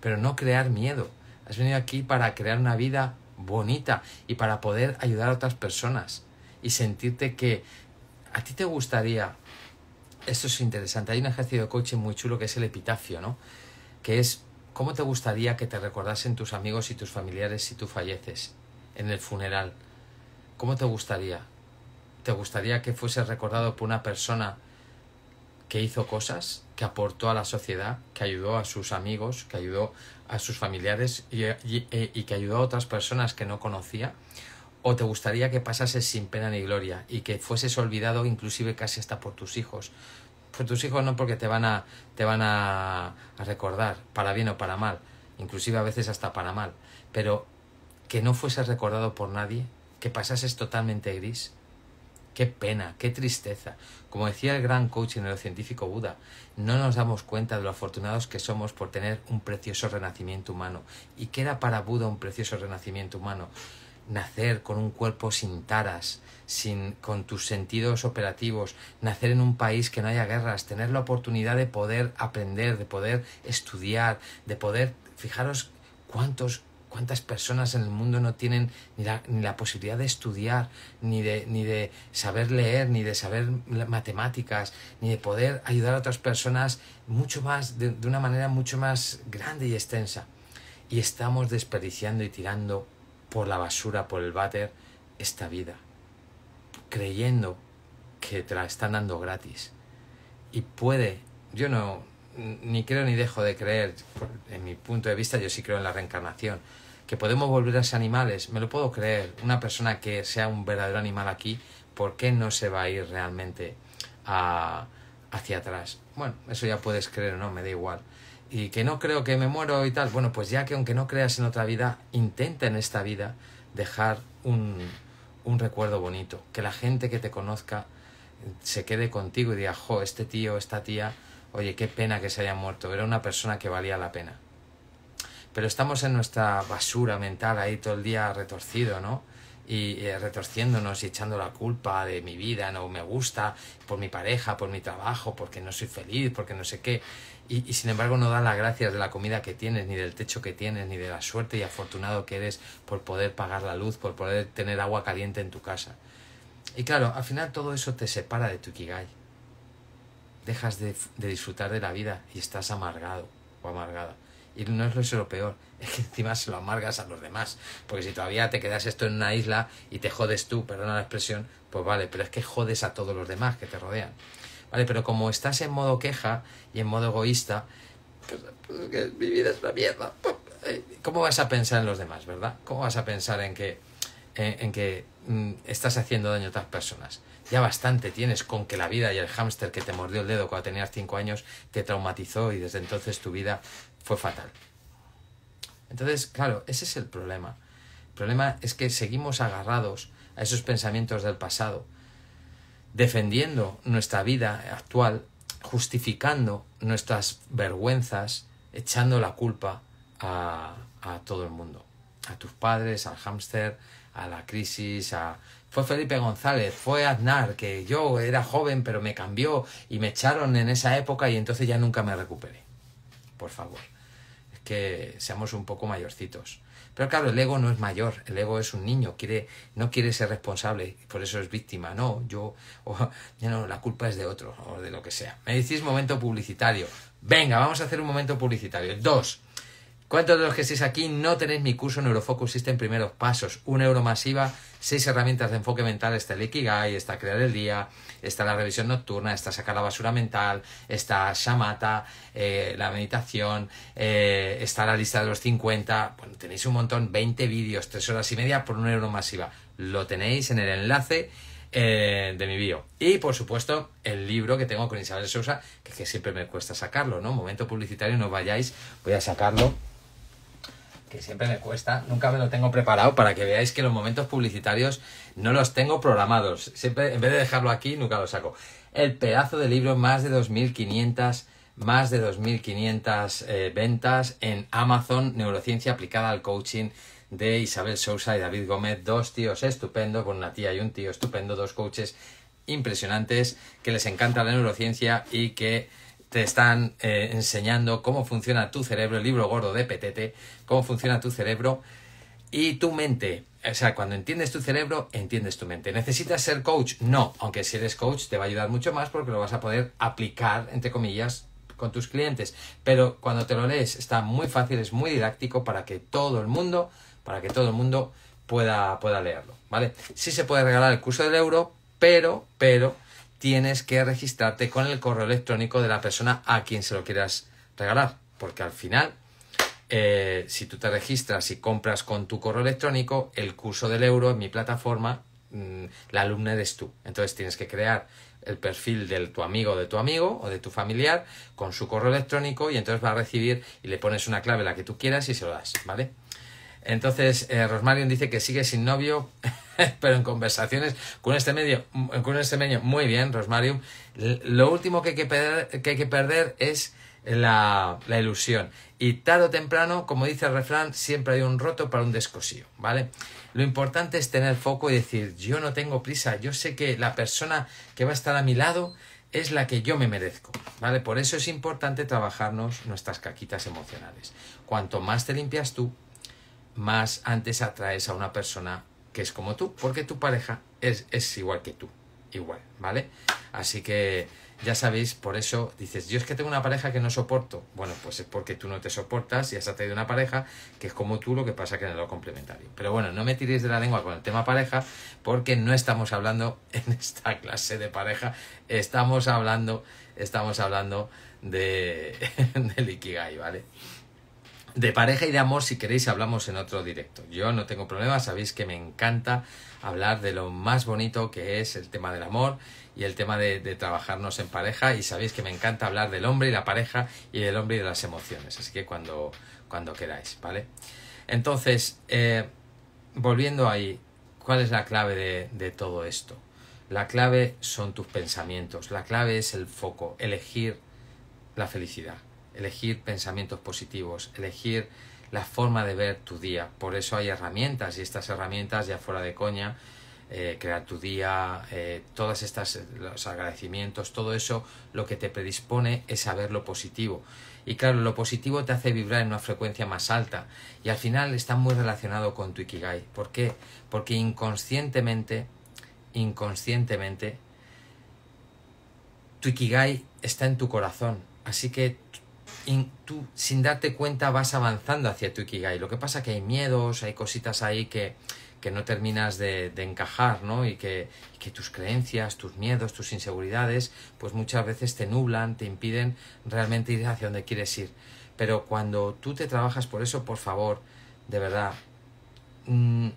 pero no crear miedo. Has venido aquí para crear una vida bonita y para poder ayudar a otras personas y sentirte que a ti te gustaría. Esto es interesante. Hay un ejercicio de coaching muy chulo que es el epitafio, ¿no? Que es cómo te gustaría que te recordasen tus amigos y tus familiares si tú falleces en el funeral. ¿Cómo te gustaría? ¿Te gustaría que fuese recordado por una persona que hizo cosas, que aportó a la sociedad, que ayudó a sus amigos, que ayudó a sus familiares y, e, que ayudó a otras personas que no conocía? ¿O te gustaría que pasases sin pena ni gloria y que fueses olvidado inclusive casi hasta por tus hijos? Por tus hijos no porque te van a, te van a recordar, para bien o para mal, inclusive a veces hasta para mal, pero que no fueses recordado por nadie, que pasases totalmente gris, Qué pena, qué tristeza. Como decía el gran coach y neurocientífico Buda, no nos damos cuenta de lo afortunados que somos por tener un precioso renacimiento humano. ¿Y qué era para Buda un precioso renacimiento humano? Nacer con un cuerpo sin taras, sin, con tus sentidos operativos, nacer en un país que no haya guerras, tener la oportunidad de poder aprender, de poder estudiar, de poder... Fijaros cuántos ¿Cuántas personas en el mundo no tienen ni la, posibilidad de estudiar, ni de, ni de saber leer, ni de saber matemáticas, ni de poder ayudar a otras personas mucho más, de, de una manera mucho más grande y extensa? Y estamos desperdiciando y tirando por la basura, por el váter, esta vida, creyendo que te la están dando gratis. Y puede, yo no, ni creo ni dejo de creer, en mi punto de vista yo sí creo en la reencarnación, que podemos volver a ser animales, me lo puedo creer, una persona que sea un verdadero animal aquí, ¿por qué no se va a ir realmente a, hacia atrás? Bueno, eso ya puedes creer o no, me da igual. Y que no creo que me muero y tal, bueno, pues ya que aunque no creas en otra vida, intenta en esta vida dejar un, un recuerdo bonito, que la gente que te conozca se quede contigo y diga, jo, este tío, esta tía, oye, qué pena que se haya muerto, era una persona que valía la pena. Pero estamos en nuestra basura mental ahí todo el día retorcido, ¿no? Y, eh, retorciéndonos y echando la culpa de mi vida, no me gusta, por mi pareja, por mi trabajo, porque no soy feliz, porque no sé qué. Y, sin embargo no dan las gracias de la comida que tienes, ni del techo que tienes, ni de la suerte y afortunado que eres por poder pagar la luz, por poder tener agua caliente en tu casa. Y claro, al final todo eso te separa de tu kigai dejas de, disfrutar de la vida y estás amargado o amargada. Y no es lo peor, es que encima se lo amargas a los demás. Porque si todavía te quedas esto en una isla y te jodes tú, perdona la expresión, pues vale, pero es que jodes a todos los demás que te rodean. Vale, pero como estás en modo queja y en modo egoísta, pues, pues mi vida es una mierda. Eh, ¿Cómo vas a pensar en los demás, verdad? ¿Cómo vas a pensar en que, en, que mm, estás haciendo daño a otras personas? Ya bastante tienes con que la vida y el hámster que te mordió el dedo cuando tenías 5 años te traumatizó y desde entonces tu vida fue fatal. Entonces, claro, ese es el problema. El problema es que seguimos agarrados a esos pensamientos del pasado, defendiendo nuestra vida actual, justificando nuestras vergüenzas, echando la culpa a, a todo el mundo, a tus padres, al hámster, a la crisis, a fue Felipe González, fue Aznar, que yo era joven pero me cambió y me echaron en esa época y entonces ya nunca me recuperé. Por favor, es que seamos un poco mayorcitos. Pero claro, el ego no es mayor, el ego es un niño, quiere, no quiere ser responsable, por eso es víctima. No, yo, ya no, la culpa es de otro o de lo que sea. Me decís momento publicitario. Venga, vamos a hacer un momento publicitario. Dos. ¿Cuántos de los que estáis aquí no tenéis mi curso Neurofocus System Primeros Pasos? Un euro masiva, seis herramientas de enfoque mental, está el Ikigai, está Crear el Día, está la revisión nocturna, está Sacar la basura mental, está Shamata, eh, la meditación, eh, está la lista de los 50, bueno, tenéis un montón, 20 vídeos, tres horas y media por un euro masiva. Lo tenéis en el enlace eh, de mi bio. Y por supuesto, el libro que tengo con Isabel Sousa, que, que siempre me cuesta sacarlo, ¿no? Momento publicitario, no vayáis, voy a sacarlo que siempre me cuesta, nunca me lo tengo preparado para que veáis que los momentos publicitarios no los tengo programados. Siempre, en vez de dejarlo aquí, nunca lo saco. El pedazo de libro, más de 2.500, más de 2.500 eh, ventas en Amazon, Neurociencia aplicada al coaching de Isabel Sousa y David Gómez, dos tíos estupendos, con una tía y un tío estupendo, dos coaches impresionantes que les encanta la neurociencia y que te están eh, enseñando cómo funciona tu cerebro, el libro gordo de PTT, cómo funciona tu cerebro y tu mente. O sea, cuando entiendes tu cerebro, entiendes tu mente. ¿Necesitas ser coach? No, aunque si eres coach te va a ayudar mucho más porque lo vas a poder aplicar, entre comillas, con tus clientes. Pero cuando te lo lees está muy fácil, es muy didáctico para que todo el mundo, para que todo el mundo pueda, pueda leerlo. ¿Vale? Sí se puede regalar el curso del euro, pero, pero tienes que registrarte con el correo electrónico de la persona a quien se lo quieras regalar. Porque al final, eh, si tú te registras y compras con tu correo electrónico, el curso del euro en mi plataforma, mm, la alumna eres tú. Entonces tienes que crear el perfil de tu amigo de tu amigo o de tu familiar con su correo electrónico y entonces va a recibir y le pones una clave la que tú quieras y se lo das, ¿vale? Entonces, eh, Rosmarion dice que sigue sin novio, pero en conversaciones con este medio, mm, con este medio, muy bien, Rosmarion. Lo último que hay que perder, es la, la, ilusión. Y tarde o temprano, como dice el refrán, siempre hay un roto para un descosío, ¿vale? Lo importante es tener foco y decir, yo no tengo prisa, yo sé que la persona que va a estar a mi lado es la que yo me merezco, ¿vale? Por eso es importante trabajarnos nuestras caquitas emocionales. Cuanto más te limpias tú, más antes atraes a una persona que es como tú, porque tu pareja es, es igual que tú, igual, ¿vale? Así que ya sabéis, por eso dices, yo es que tengo una pareja que no soporto. Bueno, pues es porque tú no te soportas y has atraído una pareja que es como tú, lo que pasa que no es lo complementario. Pero bueno, no me tiréis de la lengua con el tema pareja, porque no estamos hablando en esta clase de pareja, estamos hablando, estamos hablando de, de Ikigai, ¿vale? De pareja y de amor, si queréis, hablamos en otro directo. Yo no tengo problema, sabéis que me encanta hablar de lo más bonito que es el tema del amor y el tema de, trabajarnos en pareja y sabéis que me encanta hablar del hombre y la pareja y del hombre y de las emociones, así que cuando, cuando queráis, ¿vale? Entonces, eh, volviendo ahí, ¿cuál es la clave de todo esto? La clave son tus pensamientos, la clave es el foco, elegir la felicidad elegir pensamientos positivos, elegir la forma de ver tu día. Por eso hay herramientas y estas herramientas, ya fuera de coña, eh, crear tu día, todos eh, todas estas, los agradecimientos, todo eso lo que te predispone es saber lo positivo. Y claro, lo positivo te hace vibrar en una frecuencia más alta y al final está muy relacionado con tu Ikigai. ¿Por qué? Porque inconscientemente, inconscientemente, tu Ikigai está en tu corazón. Así que tú sin darte cuenta vas avanzando hacia tu Ikigai. Lo que pasa es que hay miedos, hay cositas ahí que, no terminas de, encajar, ¿no? Y que, tus creencias, tus miedos, tus inseguridades, pues muchas veces te nublan, te impiden realmente ir hacia donde quieres ir. Pero cuando tú te trabajas por eso, por favor, de verdad, mm,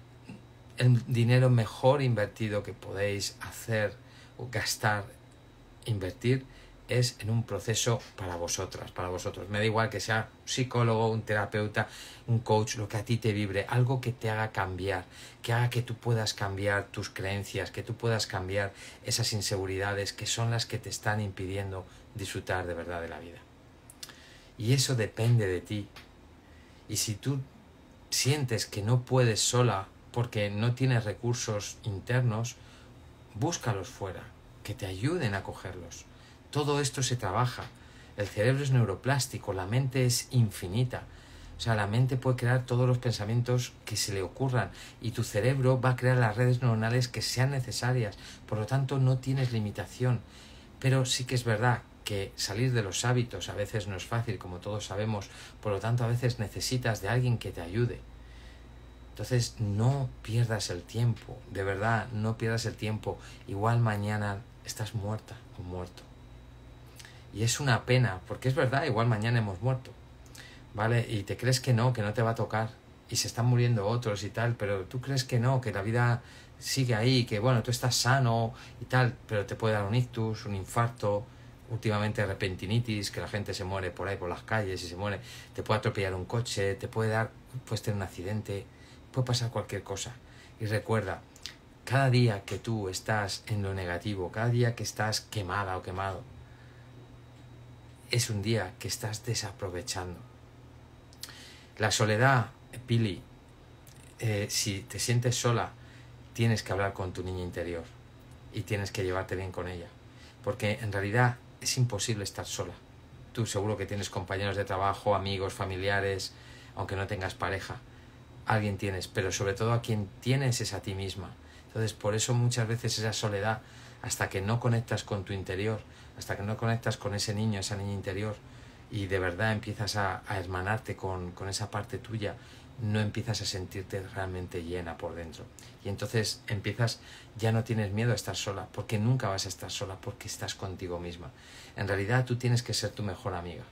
el dinero mejor invertido que podéis hacer o gastar, invertir, es en un proceso para vosotras, para vosotros. Me da igual que sea un psicólogo, un terapeuta, un coach, lo que a ti te vibre, algo que te haga cambiar, que haga que tú puedas cambiar tus creencias, que tú puedas cambiar esas inseguridades que son las que te están impidiendo disfrutar de verdad de la vida. Y eso depende de ti. Y si tú sientes que no puedes sola porque no tienes recursos internos, búscalos fuera, que te ayuden a cogerlos todo esto se trabaja. El cerebro es neuroplástico, la mente es infinita. O sea, la mente puede crear todos los pensamientos que se le ocurran y tu cerebro va a crear las redes neuronales que sean necesarias. Por lo tanto, no tienes limitación. Pero sí que es verdad que salir de los hábitos a veces no es fácil, como todos sabemos. Por lo tanto, a veces necesitas de alguien que te ayude. Entonces, no pierdas el tiempo. De verdad, no pierdas el tiempo. Igual mañana estás muerta o muerto. Y es una pena, porque es verdad, igual mañana hemos muerto. ¿Vale? Y te crees que no, que no te va a tocar. Y se están muriendo otros y tal, pero tú crees que no, que la vida sigue ahí, que bueno, tú estás sano y tal, pero te puede dar un ictus, un infarto, últimamente repentinitis, que la gente se muere por ahí, por las calles y se muere, te puede atropellar un coche, te puede dar, puedes tener un accidente, puede pasar cualquier cosa. Y recuerda, cada día que tú estás en lo negativo, cada día que estás quemada o quemado, es un día que estás desaprovechando. La soledad, Pili, eh, si te sientes sola, tienes que hablar con tu niña interior y tienes que llevarte bien con ella. Porque en realidad es imposible estar sola. Tú seguro que tienes compañeros de trabajo, amigos, familiares, aunque no tengas pareja. Alguien tienes, pero sobre todo a quien tienes es a ti misma. Entonces por eso muchas veces esa soledad, hasta que no conectas con tu interior, hasta que no conectas con ese niño, esa niña interior, y de verdad empiezas a, hermanarte con, esa parte tuya, no empiezas a sentirte realmente llena por dentro. Y entonces empiezas, ya no tienes miedo a estar sola, porque nunca vas a estar sola, porque estás contigo misma. En realidad tú tienes que ser tu mejor amiga.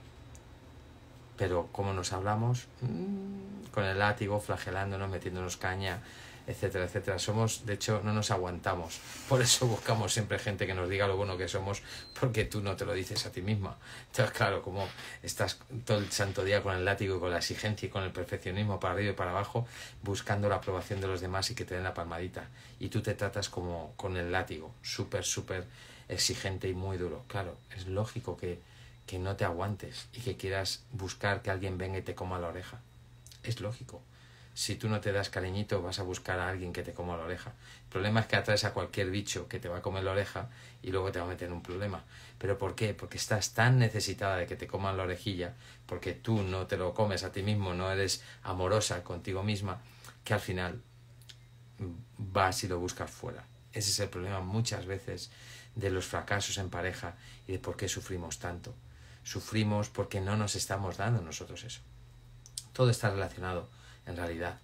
Pero como nos hablamos, mm, con el látigo, flagelándonos, metiéndonos caña, etcétera, etcétera. Somos, de hecho, no nos aguantamos. Por eso buscamos siempre gente que nos diga lo bueno que somos, porque tú no te lo dices a ti misma. Entonces, claro, como estás todo el santo día con el látigo, con la exigencia y con el perfeccionismo para arriba y para abajo, buscando la aprobación de los demás y que te den la palmadita. Y tú te tratas como con el látigo, súper, súper exigente y muy duro. Claro, es lógico que, que no te aguantes y que quieras buscar que alguien venga y te coma la oreja. Es lógico si tú no te das cariñito vas a buscar a alguien que te coma la oreja. El problema es que atraes a cualquier bicho que te va a comer la oreja y luego te va a meter en un problema. ¿Pero por qué? Porque estás tan necesitada de que te coman la orejilla, porque tú no te lo comes a ti mismo, no eres amorosa contigo misma, que al final vas y lo buscas fuera. Ese es el problema muchas veces de los fracasos en pareja y de por qué sufrimos tanto. Sufrimos porque no nos estamos dando nosotros eso. Todo está relacionado en realidad.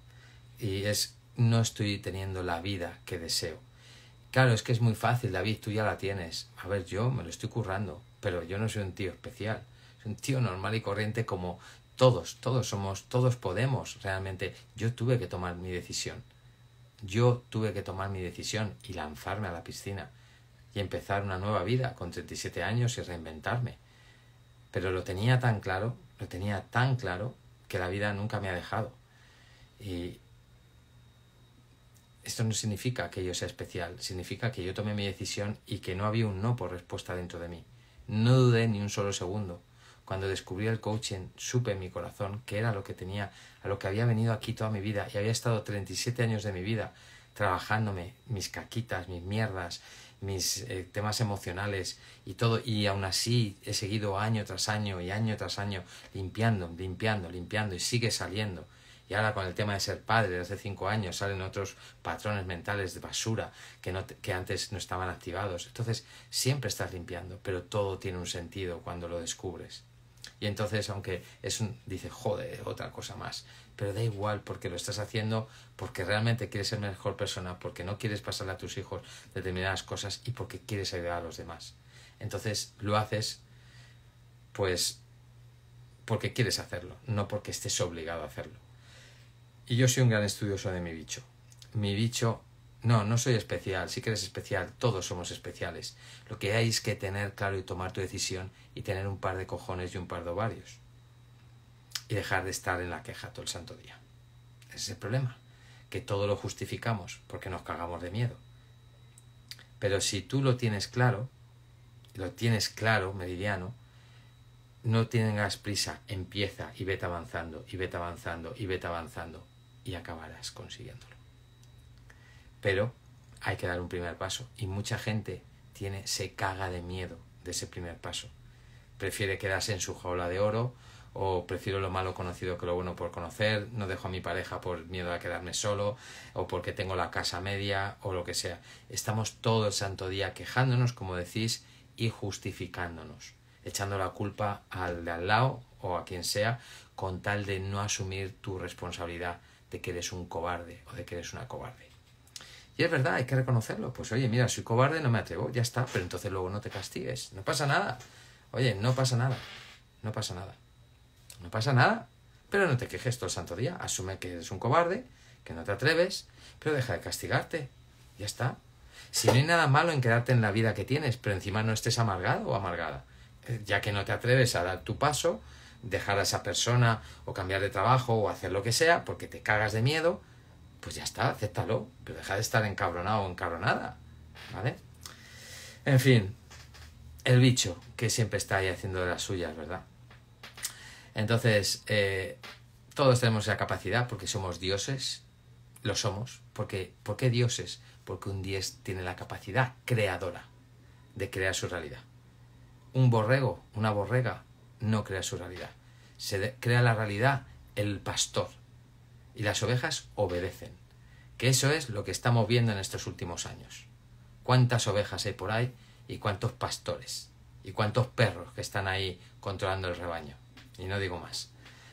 Y es no estoy teniendo la vida que deseo. Claro, es que es muy fácil, David, tú ya la tienes. A ver, yo me lo estoy currando, pero yo no soy un tío especial, soy un tío normal y corriente como todos, todos somos, todos podemos realmente. Yo tuve que tomar mi decisión. Yo tuve que tomar mi decisión y lanzarme a la piscina y empezar una nueva vida con 37 años y reinventarme. Pero lo tenía tan claro, lo tenía tan claro que la vida nunca me ha dejado. Y esto no significa que yo sea especial, significa que yo tomé mi decisión y que no había un no por respuesta dentro de mí. No dudé ni un solo segundo. Cuando descubrí el coaching, supe en mi corazón que era lo que tenía, a lo que había venido aquí toda mi vida y había estado 37 años de mi vida trabajándome mis caquitas, mis mierdas, mis eh, temas emocionales y todo, y aún así he seguido año tras año y año tras año limpiando, limpiando, limpiando y sigue saliendo. Y ahora con el tema de ser padre, hace cinco años salen otros patrones mentales de basura que, que antes no estaban activados. Entonces siempre estás limpiando, pero todo tiene un sentido cuando lo descubres. Y entonces, aunque es un, dice, jode otra cosa más. Pero da igual porque lo estás haciendo porque realmente quieres ser mejor persona, porque no quieres pasarle a tus hijos determinadas cosas y porque quieres ayudar a los demás. Entonces lo haces, pues, porque quieres hacerlo, no porque estés obligado a hacerlo. Y yo soy un gran estudioso de mi bicho. Mi bicho, no, no soy especial, Si que eres especial, todos somos especiales. Lo que hay es que tener claro y tomar tu decisión y tener un par de cojones y un par de ovarios. Y dejar de estar en la queja todo el santo día. Ese es el problema, que todo lo justificamos porque nos cagamos de miedo. Pero si tú lo tienes claro, lo tienes claro, meridiano, no tengas prisa, empieza y vete avanzando, y vete avanzando, y vete avanzando y acabarás consiguiéndolo. Pero hay que dar un primer paso y mucha gente tiene, se caga de miedo de ese primer paso. Prefiere quedarse en su jaula de oro o prefiero lo malo conocido que lo bueno por conocer, no dejo a mi pareja por miedo a quedarme solo o porque tengo la casa media o lo que sea. Estamos todo el santo día quejándonos, como decís, y justificándonos, echando la culpa al de al lado o a quien sea con tal de no asumir tu responsabilidad de que eres un cobarde o de que eres una cobarde. Y es verdad, hay que reconocerlo. Pues oye, mira, soy cobarde, no me atrevo, ya está, pero entonces luego no te castigues. No pasa nada. Oye, no pasa nada. No pasa nada. No pasa nada. Pero no te quejes todo el santo día. Asume que eres un cobarde, que no te atreves, pero deja de castigarte. Ya está. Si no hay nada malo en quedarte en la vida que tienes, pero encima no estés amargado o amargada. Eh, ya que no te atreves a dar tu paso, dejar a esa persona o cambiar de trabajo o hacer lo que sea porque te cagas de miedo, pues ya está, acéptalo, pero deja de estar encabronado o encabronada, ¿vale? En fin, el bicho que siempre está ahí haciendo de las suyas, ¿verdad? Entonces, eh, todos tenemos esa capacidad porque somos dioses, lo somos, porque, ¿por qué dioses? Porque un dios tiene la capacidad creadora de crear su realidad. Un borrego, una borrega, no crea su realidad. Se crea la realidad el pastor. Y las ovejas obedecen. Que eso es lo que estamos viendo en estos últimos años. Cuántas ovejas hay por ahí y cuántos pastores y cuántos perros que están ahí controlando el rebaño. Y no digo más.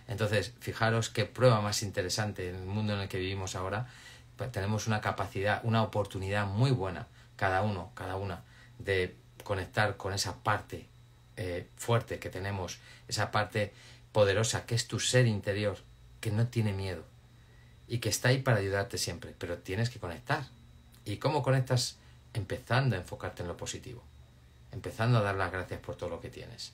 Entonces, fijaros qué prueba más interesante en el mundo en el que vivimos ahora. Pues tenemos una capacidad, una oportunidad muy buena, cada uno, cada una, de conectar con esa parte eh, fuerte que tenemos, esa parte poderosa que es tu ser interior, que no tiene miedo y que está ahí para ayudarte siempre, pero tienes que conectar. ¿Y cómo conectas? Empezando a enfocarte en lo positivo, empezando a dar las gracias por todo lo que tienes.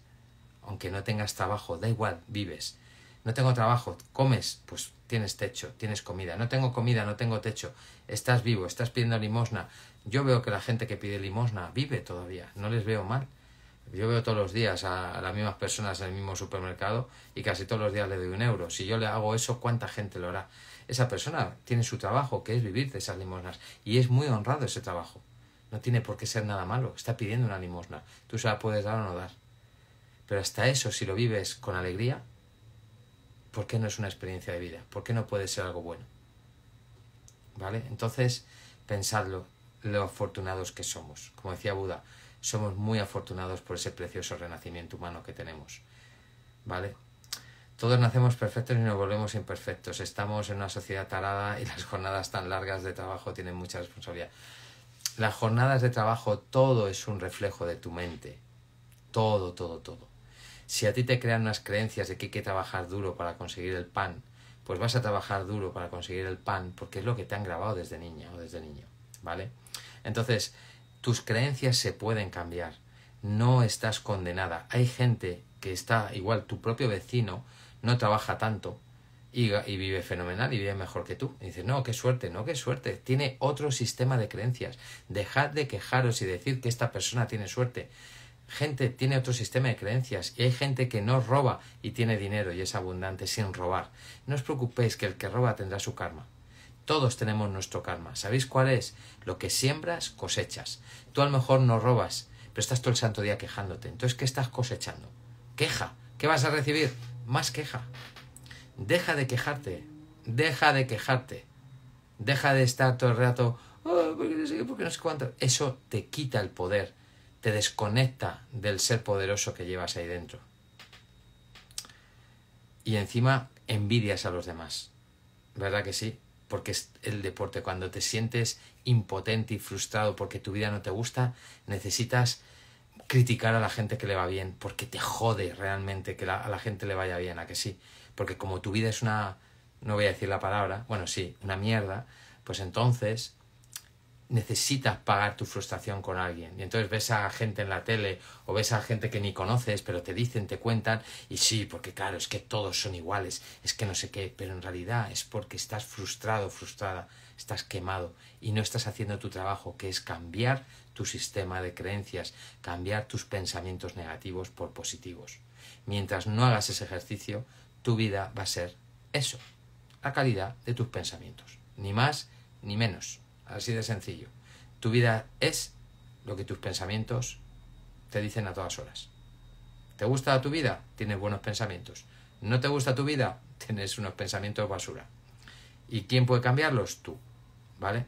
Aunque no tengas trabajo, da igual, vives. No tengo trabajo, comes, pues tienes techo, tienes comida. No tengo comida, no tengo techo. Estás vivo, estás pidiendo limosna. Yo veo que la gente que pide limosna vive todavía, no les veo mal yo veo todos los días a, las mismas personas en el mismo supermercado y casi todos los días le doy un euro. Si yo le hago eso, ¿cuánta gente lo hará? Esa persona tiene su trabajo, que es vivir de esas limosnas, y es muy honrado ese trabajo. No tiene por qué ser nada malo, está pidiendo una limosna. Tú se la puedes dar o no dar. Pero hasta eso, si lo vives con alegría, ¿por qué no es una experiencia de vida? ¿Por qué no puede ser algo bueno? ¿Vale? Entonces, pensadlo, lo afortunados que somos. Como decía Buda, somos muy afortunados por ese precioso renacimiento humano que tenemos. ¿Vale? Todos nacemos perfectos y nos volvemos imperfectos. Estamos en una sociedad tarada y las jornadas tan largas de trabajo tienen mucha responsabilidad. Las jornadas de trabajo, todo es un reflejo de tu mente. Todo, todo, todo. Si a ti te crean unas creencias de que hay que trabajar duro para conseguir el pan, pues vas a trabajar duro para conseguir el pan porque es lo que te han grabado desde niña o desde niño. ¿Vale? Entonces, tus creencias se pueden cambiar. No estás condenada. Hay gente que está igual, tu propio vecino, no trabaja tanto y, vive fenomenal y vive mejor que tú. Y dices, no, qué suerte, no, qué suerte. Tiene otro sistema de creencias. Dejad de quejaros y decir que esta persona tiene suerte. Gente tiene otro sistema de creencias y hay gente que no roba y tiene dinero y es abundante sin robar. No os preocupéis que el que roba tendrá su karma. Todos tenemos nuestro karma. ¿Sabéis cuál es? Lo que siembras, cosechas. Tú a lo mejor no robas, pero estás todo el santo día quejándote. Entonces, ¿qué estás cosechando? Queja. ¿Qué vas a recibir? Más queja. Deja de quejarte. Deja de quejarte. Deja de estar todo el rato. Ah, porque no cuánto. Eso te quita el poder. Te desconecta del ser poderoso que llevas ahí dentro. Y encima envidias a los demás. ¿Verdad que sí? porque es el deporte. Cuando te sientes impotente y frustrado porque tu vida no te gusta, necesitas criticar a la gente que le va bien, porque te jode realmente que la, a la gente le vaya bien, a que sí. Porque como tu vida es una, no voy a decir la palabra, bueno, sí, una mierda, pues entonces necesitas pagar tu frustración con alguien. Y entonces ves a gente en la tele o ves a gente que ni conoces, pero te dicen, te cuentan, y sí, porque claro, es que todos son iguales, es que no sé qué, pero en realidad es porque estás frustrado, frustrada, estás quemado y no estás haciendo tu trabajo, que es cambiar tu sistema de creencias, cambiar tus pensamientos negativos por positivos. Mientras no hagas ese ejercicio, tu vida va a ser eso, la calidad de tus pensamientos, ni más ni menos. Así de sencillo. Tu vida es lo que tus pensamientos te dicen a todas horas. ¿Te gusta tu vida? Tienes buenos pensamientos. ¿No te gusta tu vida? Tienes unos pensamientos basura. ¿Y quién puede cambiarlos? Tú. ¿Vale?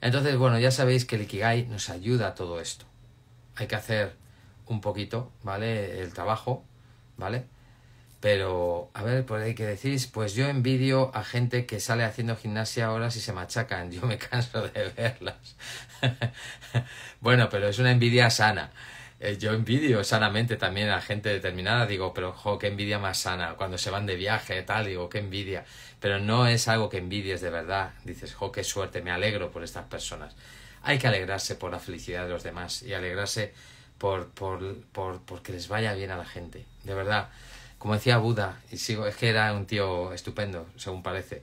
Entonces, bueno, ya sabéis que el Ikigai nos ayuda a todo esto. Hay que hacer un poquito, ¿vale? El trabajo, ¿vale? Pero, a ver, por ahí que decís, pues yo envidio a gente que sale haciendo gimnasia horas y se machacan, yo me canso de verlas. bueno, pero es una envidia sana. Eh, yo envidio sanamente también a gente determinada, digo, pero jo, qué envidia más sana, cuando se van de viaje, tal, digo, qué envidia. Pero no es algo que envidies de verdad, dices, jo, qué suerte, me alegro por estas personas. Hay que alegrarse por la felicidad de los demás y alegrarse por, por, por que les vaya bien a la gente, de verdad como decía Buda, y sigo, es que era un tío estupendo, según parece.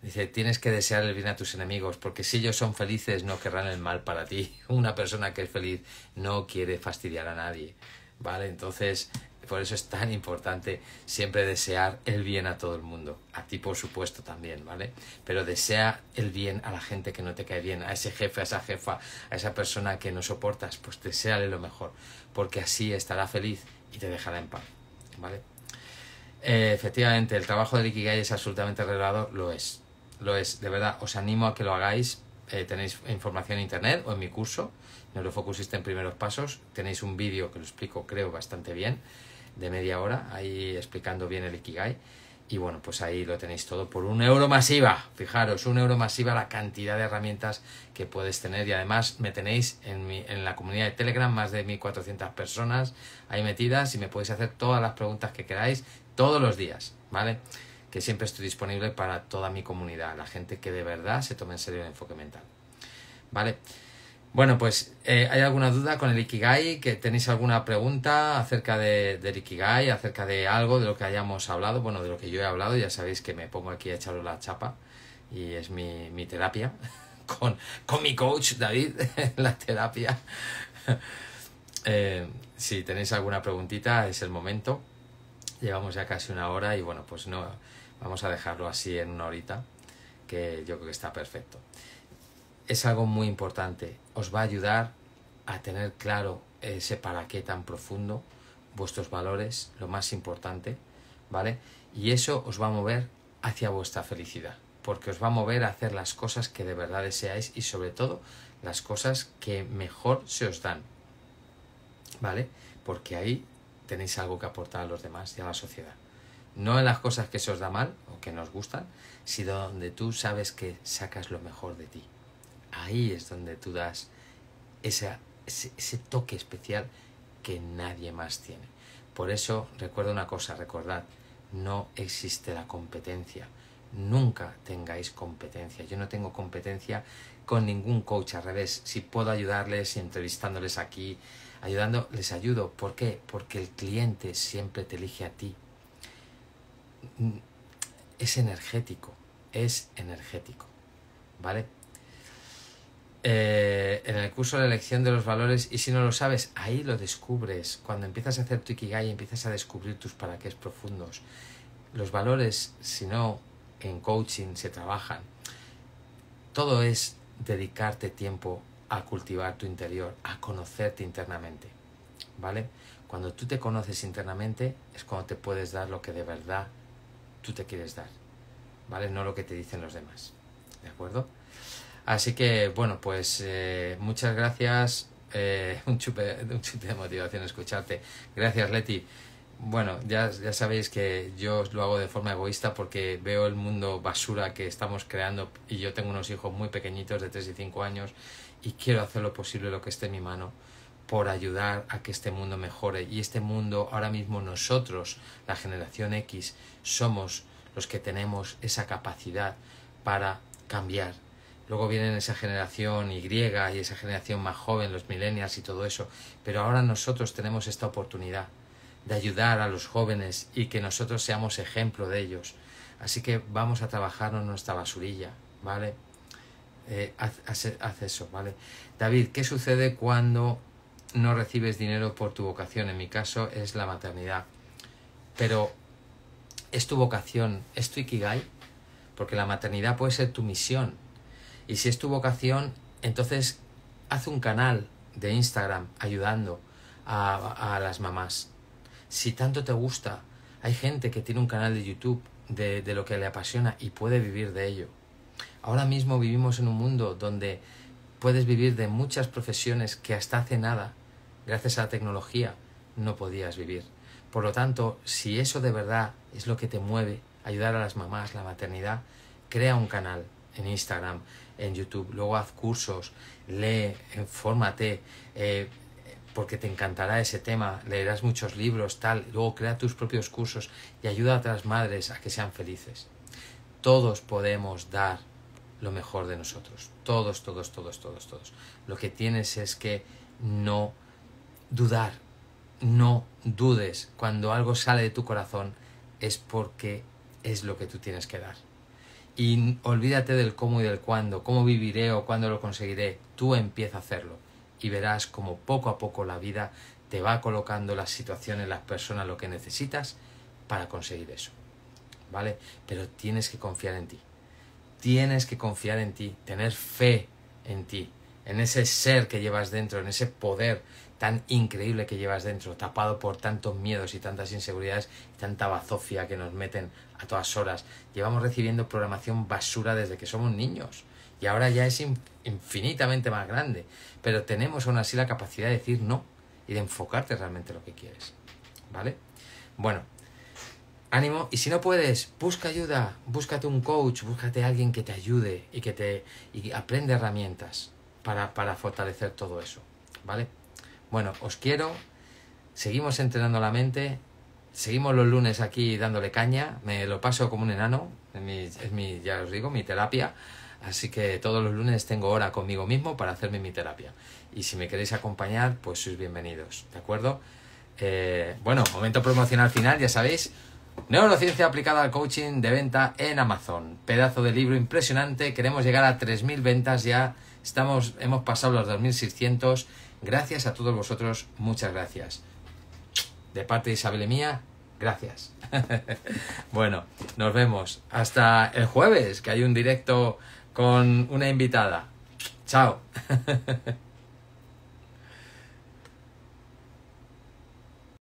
Dice, tienes que desear el bien a tus enemigos, porque si ellos son felices no querrán el mal para ti. Una persona que es feliz no quiere fastidiar a nadie. ¿Vale? Entonces, por eso es tan importante siempre desear el bien a todo el mundo. A ti, por supuesto, también, ¿vale? Pero desea el bien a la gente que no te cae bien, a ese jefe, a esa jefa, a esa persona que no soportas, pues deséale lo mejor, porque así estará feliz y te dejará en paz, ¿vale? Eh, efectivamente, el trabajo de Ikigai es absolutamente revelador, lo es. Lo es, de verdad, os animo a que lo hagáis. Eh, tenéis información en internet o en mi curso, Neurofocus en Primeros Pasos. Tenéis un vídeo que lo explico, creo, bastante bien, de media hora, ahí explicando bien el Ikigai. Y bueno, pues ahí lo tenéis todo por un euro masiva. Fijaros, un euro masiva la cantidad de herramientas que puedes tener. Y además me tenéis en, mi, en la comunidad de Telegram, más de 1.400 personas ahí metidas y me podéis hacer todas las preguntas que queráis todos los días, ¿vale? Que siempre estoy disponible para toda mi comunidad, la gente que de verdad se tome en serio el enfoque mental, ¿vale? Bueno, pues, eh, ¿hay alguna duda con el Ikigai? ¿Que ¿Tenéis alguna pregunta acerca de, del Ikigai, acerca de algo de lo que hayamos hablado? Bueno, de lo que yo he hablado, ya sabéis que me pongo aquí a echarle la chapa y es mi, terapia con, con, mi coach David, la terapia. Eh, si tenéis alguna preguntita, es el momento. Llevamos ya casi una hora y bueno, pues no, vamos a dejarlo así en una horita, que yo creo que está perfecto. Es algo muy importante, os va a ayudar a tener claro ese para qué tan profundo, vuestros valores, lo más importante, ¿vale? Y eso os va a mover hacia vuestra felicidad, porque os va a mover a hacer las cosas que de verdad deseáis y sobre todo las cosas que mejor se os dan, ¿vale? Porque ahí tenéis algo que aportar a los demás y a la sociedad. No en las cosas que se os da mal o que nos gustan, sino donde tú sabes que sacas lo mejor de ti. Ahí es donde tú das ese, ese toque especial que nadie más tiene. Por eso recuerdo una cosa, recordad, no existe la competencia. Nunca tengáis competencia. Yo no tengo competencia con ningún coach, al revés. Si puedo ayudarles entrevistándoles aquí, ayudando, les ayudo. ¿Por qué? Porque el cliente siempre te elige a ti. Mm, es energético, es energético. ¿Vale? Eh, en el curso de la elección de los valores, y si no lo sabes, ahí lo descubres. Cuando empiezas a hacer tu ikigai, empiezas a descubrir tus para qué profundos. Los valores, si no, en coaching se trabajan. Todo es dedicarte tiempo a cultivar tu interior, a conocerte internamente. ¿Vale? Cuando tú te conoces internamente es cuando te puedes dar lo que de verdad tú te quieres dar. ¿Vale? No lo que te dicen los demás. ¿De acuerdo? Así que, bueno, pues eh, muchas gracias. Eh, un, chupe, un chupe de motivación escucharte. Gracias, Leti. Bueno, ya, ya sabéis que yo lo hago de forma egoísta porque veo el mundo basura que estamos creando y yo tengo unos hijos muy pequeñitos de 3 y 5 años y quiero hacer lo posible, lo que esté en mi mano, por ayudar a que este mundo mejore. Y este mundo, ahora mismo nosotros, la generación X, somos los que tenemos esa capacidad para cambiar. Luego vienen esa generación Y y esa generación más joven, los millennials y todo eso. Pero ahora nosotros tenemos esta oportunidad de ayudar a los jóvenes y que nosotros seamos ejemplo de ellos. Así que vamos a trabajar en nuestra basurilla, ¿vale? eh, haz, eso, ¿vale? David, ¿qué sucede cuando no recibes dinero por tu vocación? En mi caso es la maternidad. Pero es tu vocación, es tu ikigai, porque la maternidad puede ser tu misión. Y si es tu vocación, entonces haz un canal de Instagram ayudando a, las mamás. Si tanto te gusta, hay gente que tiene un canal de YouTube de lo que le apasiona y puede vivir de ello. Ahora mismo vivimos en un mundo donde puedes vivir de muchas profesiones que hasta hace nada, gracias a la tecnología, no podías vivir. Por lo tanto, si eso de verdad es lo que te mueve, ayudar a las mamás, la maternidad, crea un canal en Instagram, en YouTube, luego haz cursos, lee, enfórmate, eh, porque te encantará ese tema, leerás muchos libros, tal, luego crea tus propios cursos y ayuda a otras madres a que sean felices. Todos podemos dar lo mejor de nosotros. Todos, todos, todos, todos, todos. Lo que tienes es que no dudar, no dudes. Cuando algo sale de tu corazón es porque es lo que tú tienes que dar. Y olvídate del cómo y del cuándo, cómo viviré o cuándo lo conseguiré. Tú empieza a hacerlo y verás como poco a poco la vida te va colocando las situaciones, las personas, lo que necesitas para conseguir eso. ¿Vale? Pero tienes que confiar en ti tienes que confiar en ti, tener fe en ti, en ese ser que llevas dentro, en ese poder tan increíble que llevas dentro, tapado por tantos miedos y tantas inseguridades y tanta bazofia que nos meten a todas horas. Llevamos recibiendo programación basura desde que somos niños y ahora ya es infinitamente más grande, pero tenemos aún así la capacidad de decir no y de enfocarte realmente en lo que quieres. ¿Vale? Bueno, ánimo. Y si no puedes, busca ayuda, búscate un coach, búscate alguien que te ayude y que te y aprende herramientas para, fortalecer todo eso. ¿Vale? Bueno, os quiero. Seguimos entrenando la mente. Seguimos los lunes aquí dándole caña. Me lo paso como un enano. Es mi, ya os digo, mi terapia. Así que todos los lunes tengo hora conmigo mismo para hacerme mi terapia. Y si me queréis acompañar, pues sois bienvenidos. ¿De acuerdo? Eh, bueno, momento promocional final, ya sabéis. Neurociencia aplicada al coaching de venta en Amazon. Pedazo de libro impresionante. Queremos llegar a 3.000 ventas ya. Estamos, hemos pasado los 2.600. Gracias a todos vosotros. Muchas gracias. De parte de Isabel y mía, gracias. bueno, nos vemos. Hasta el jueves, que hay un directo con una invitada. Chao.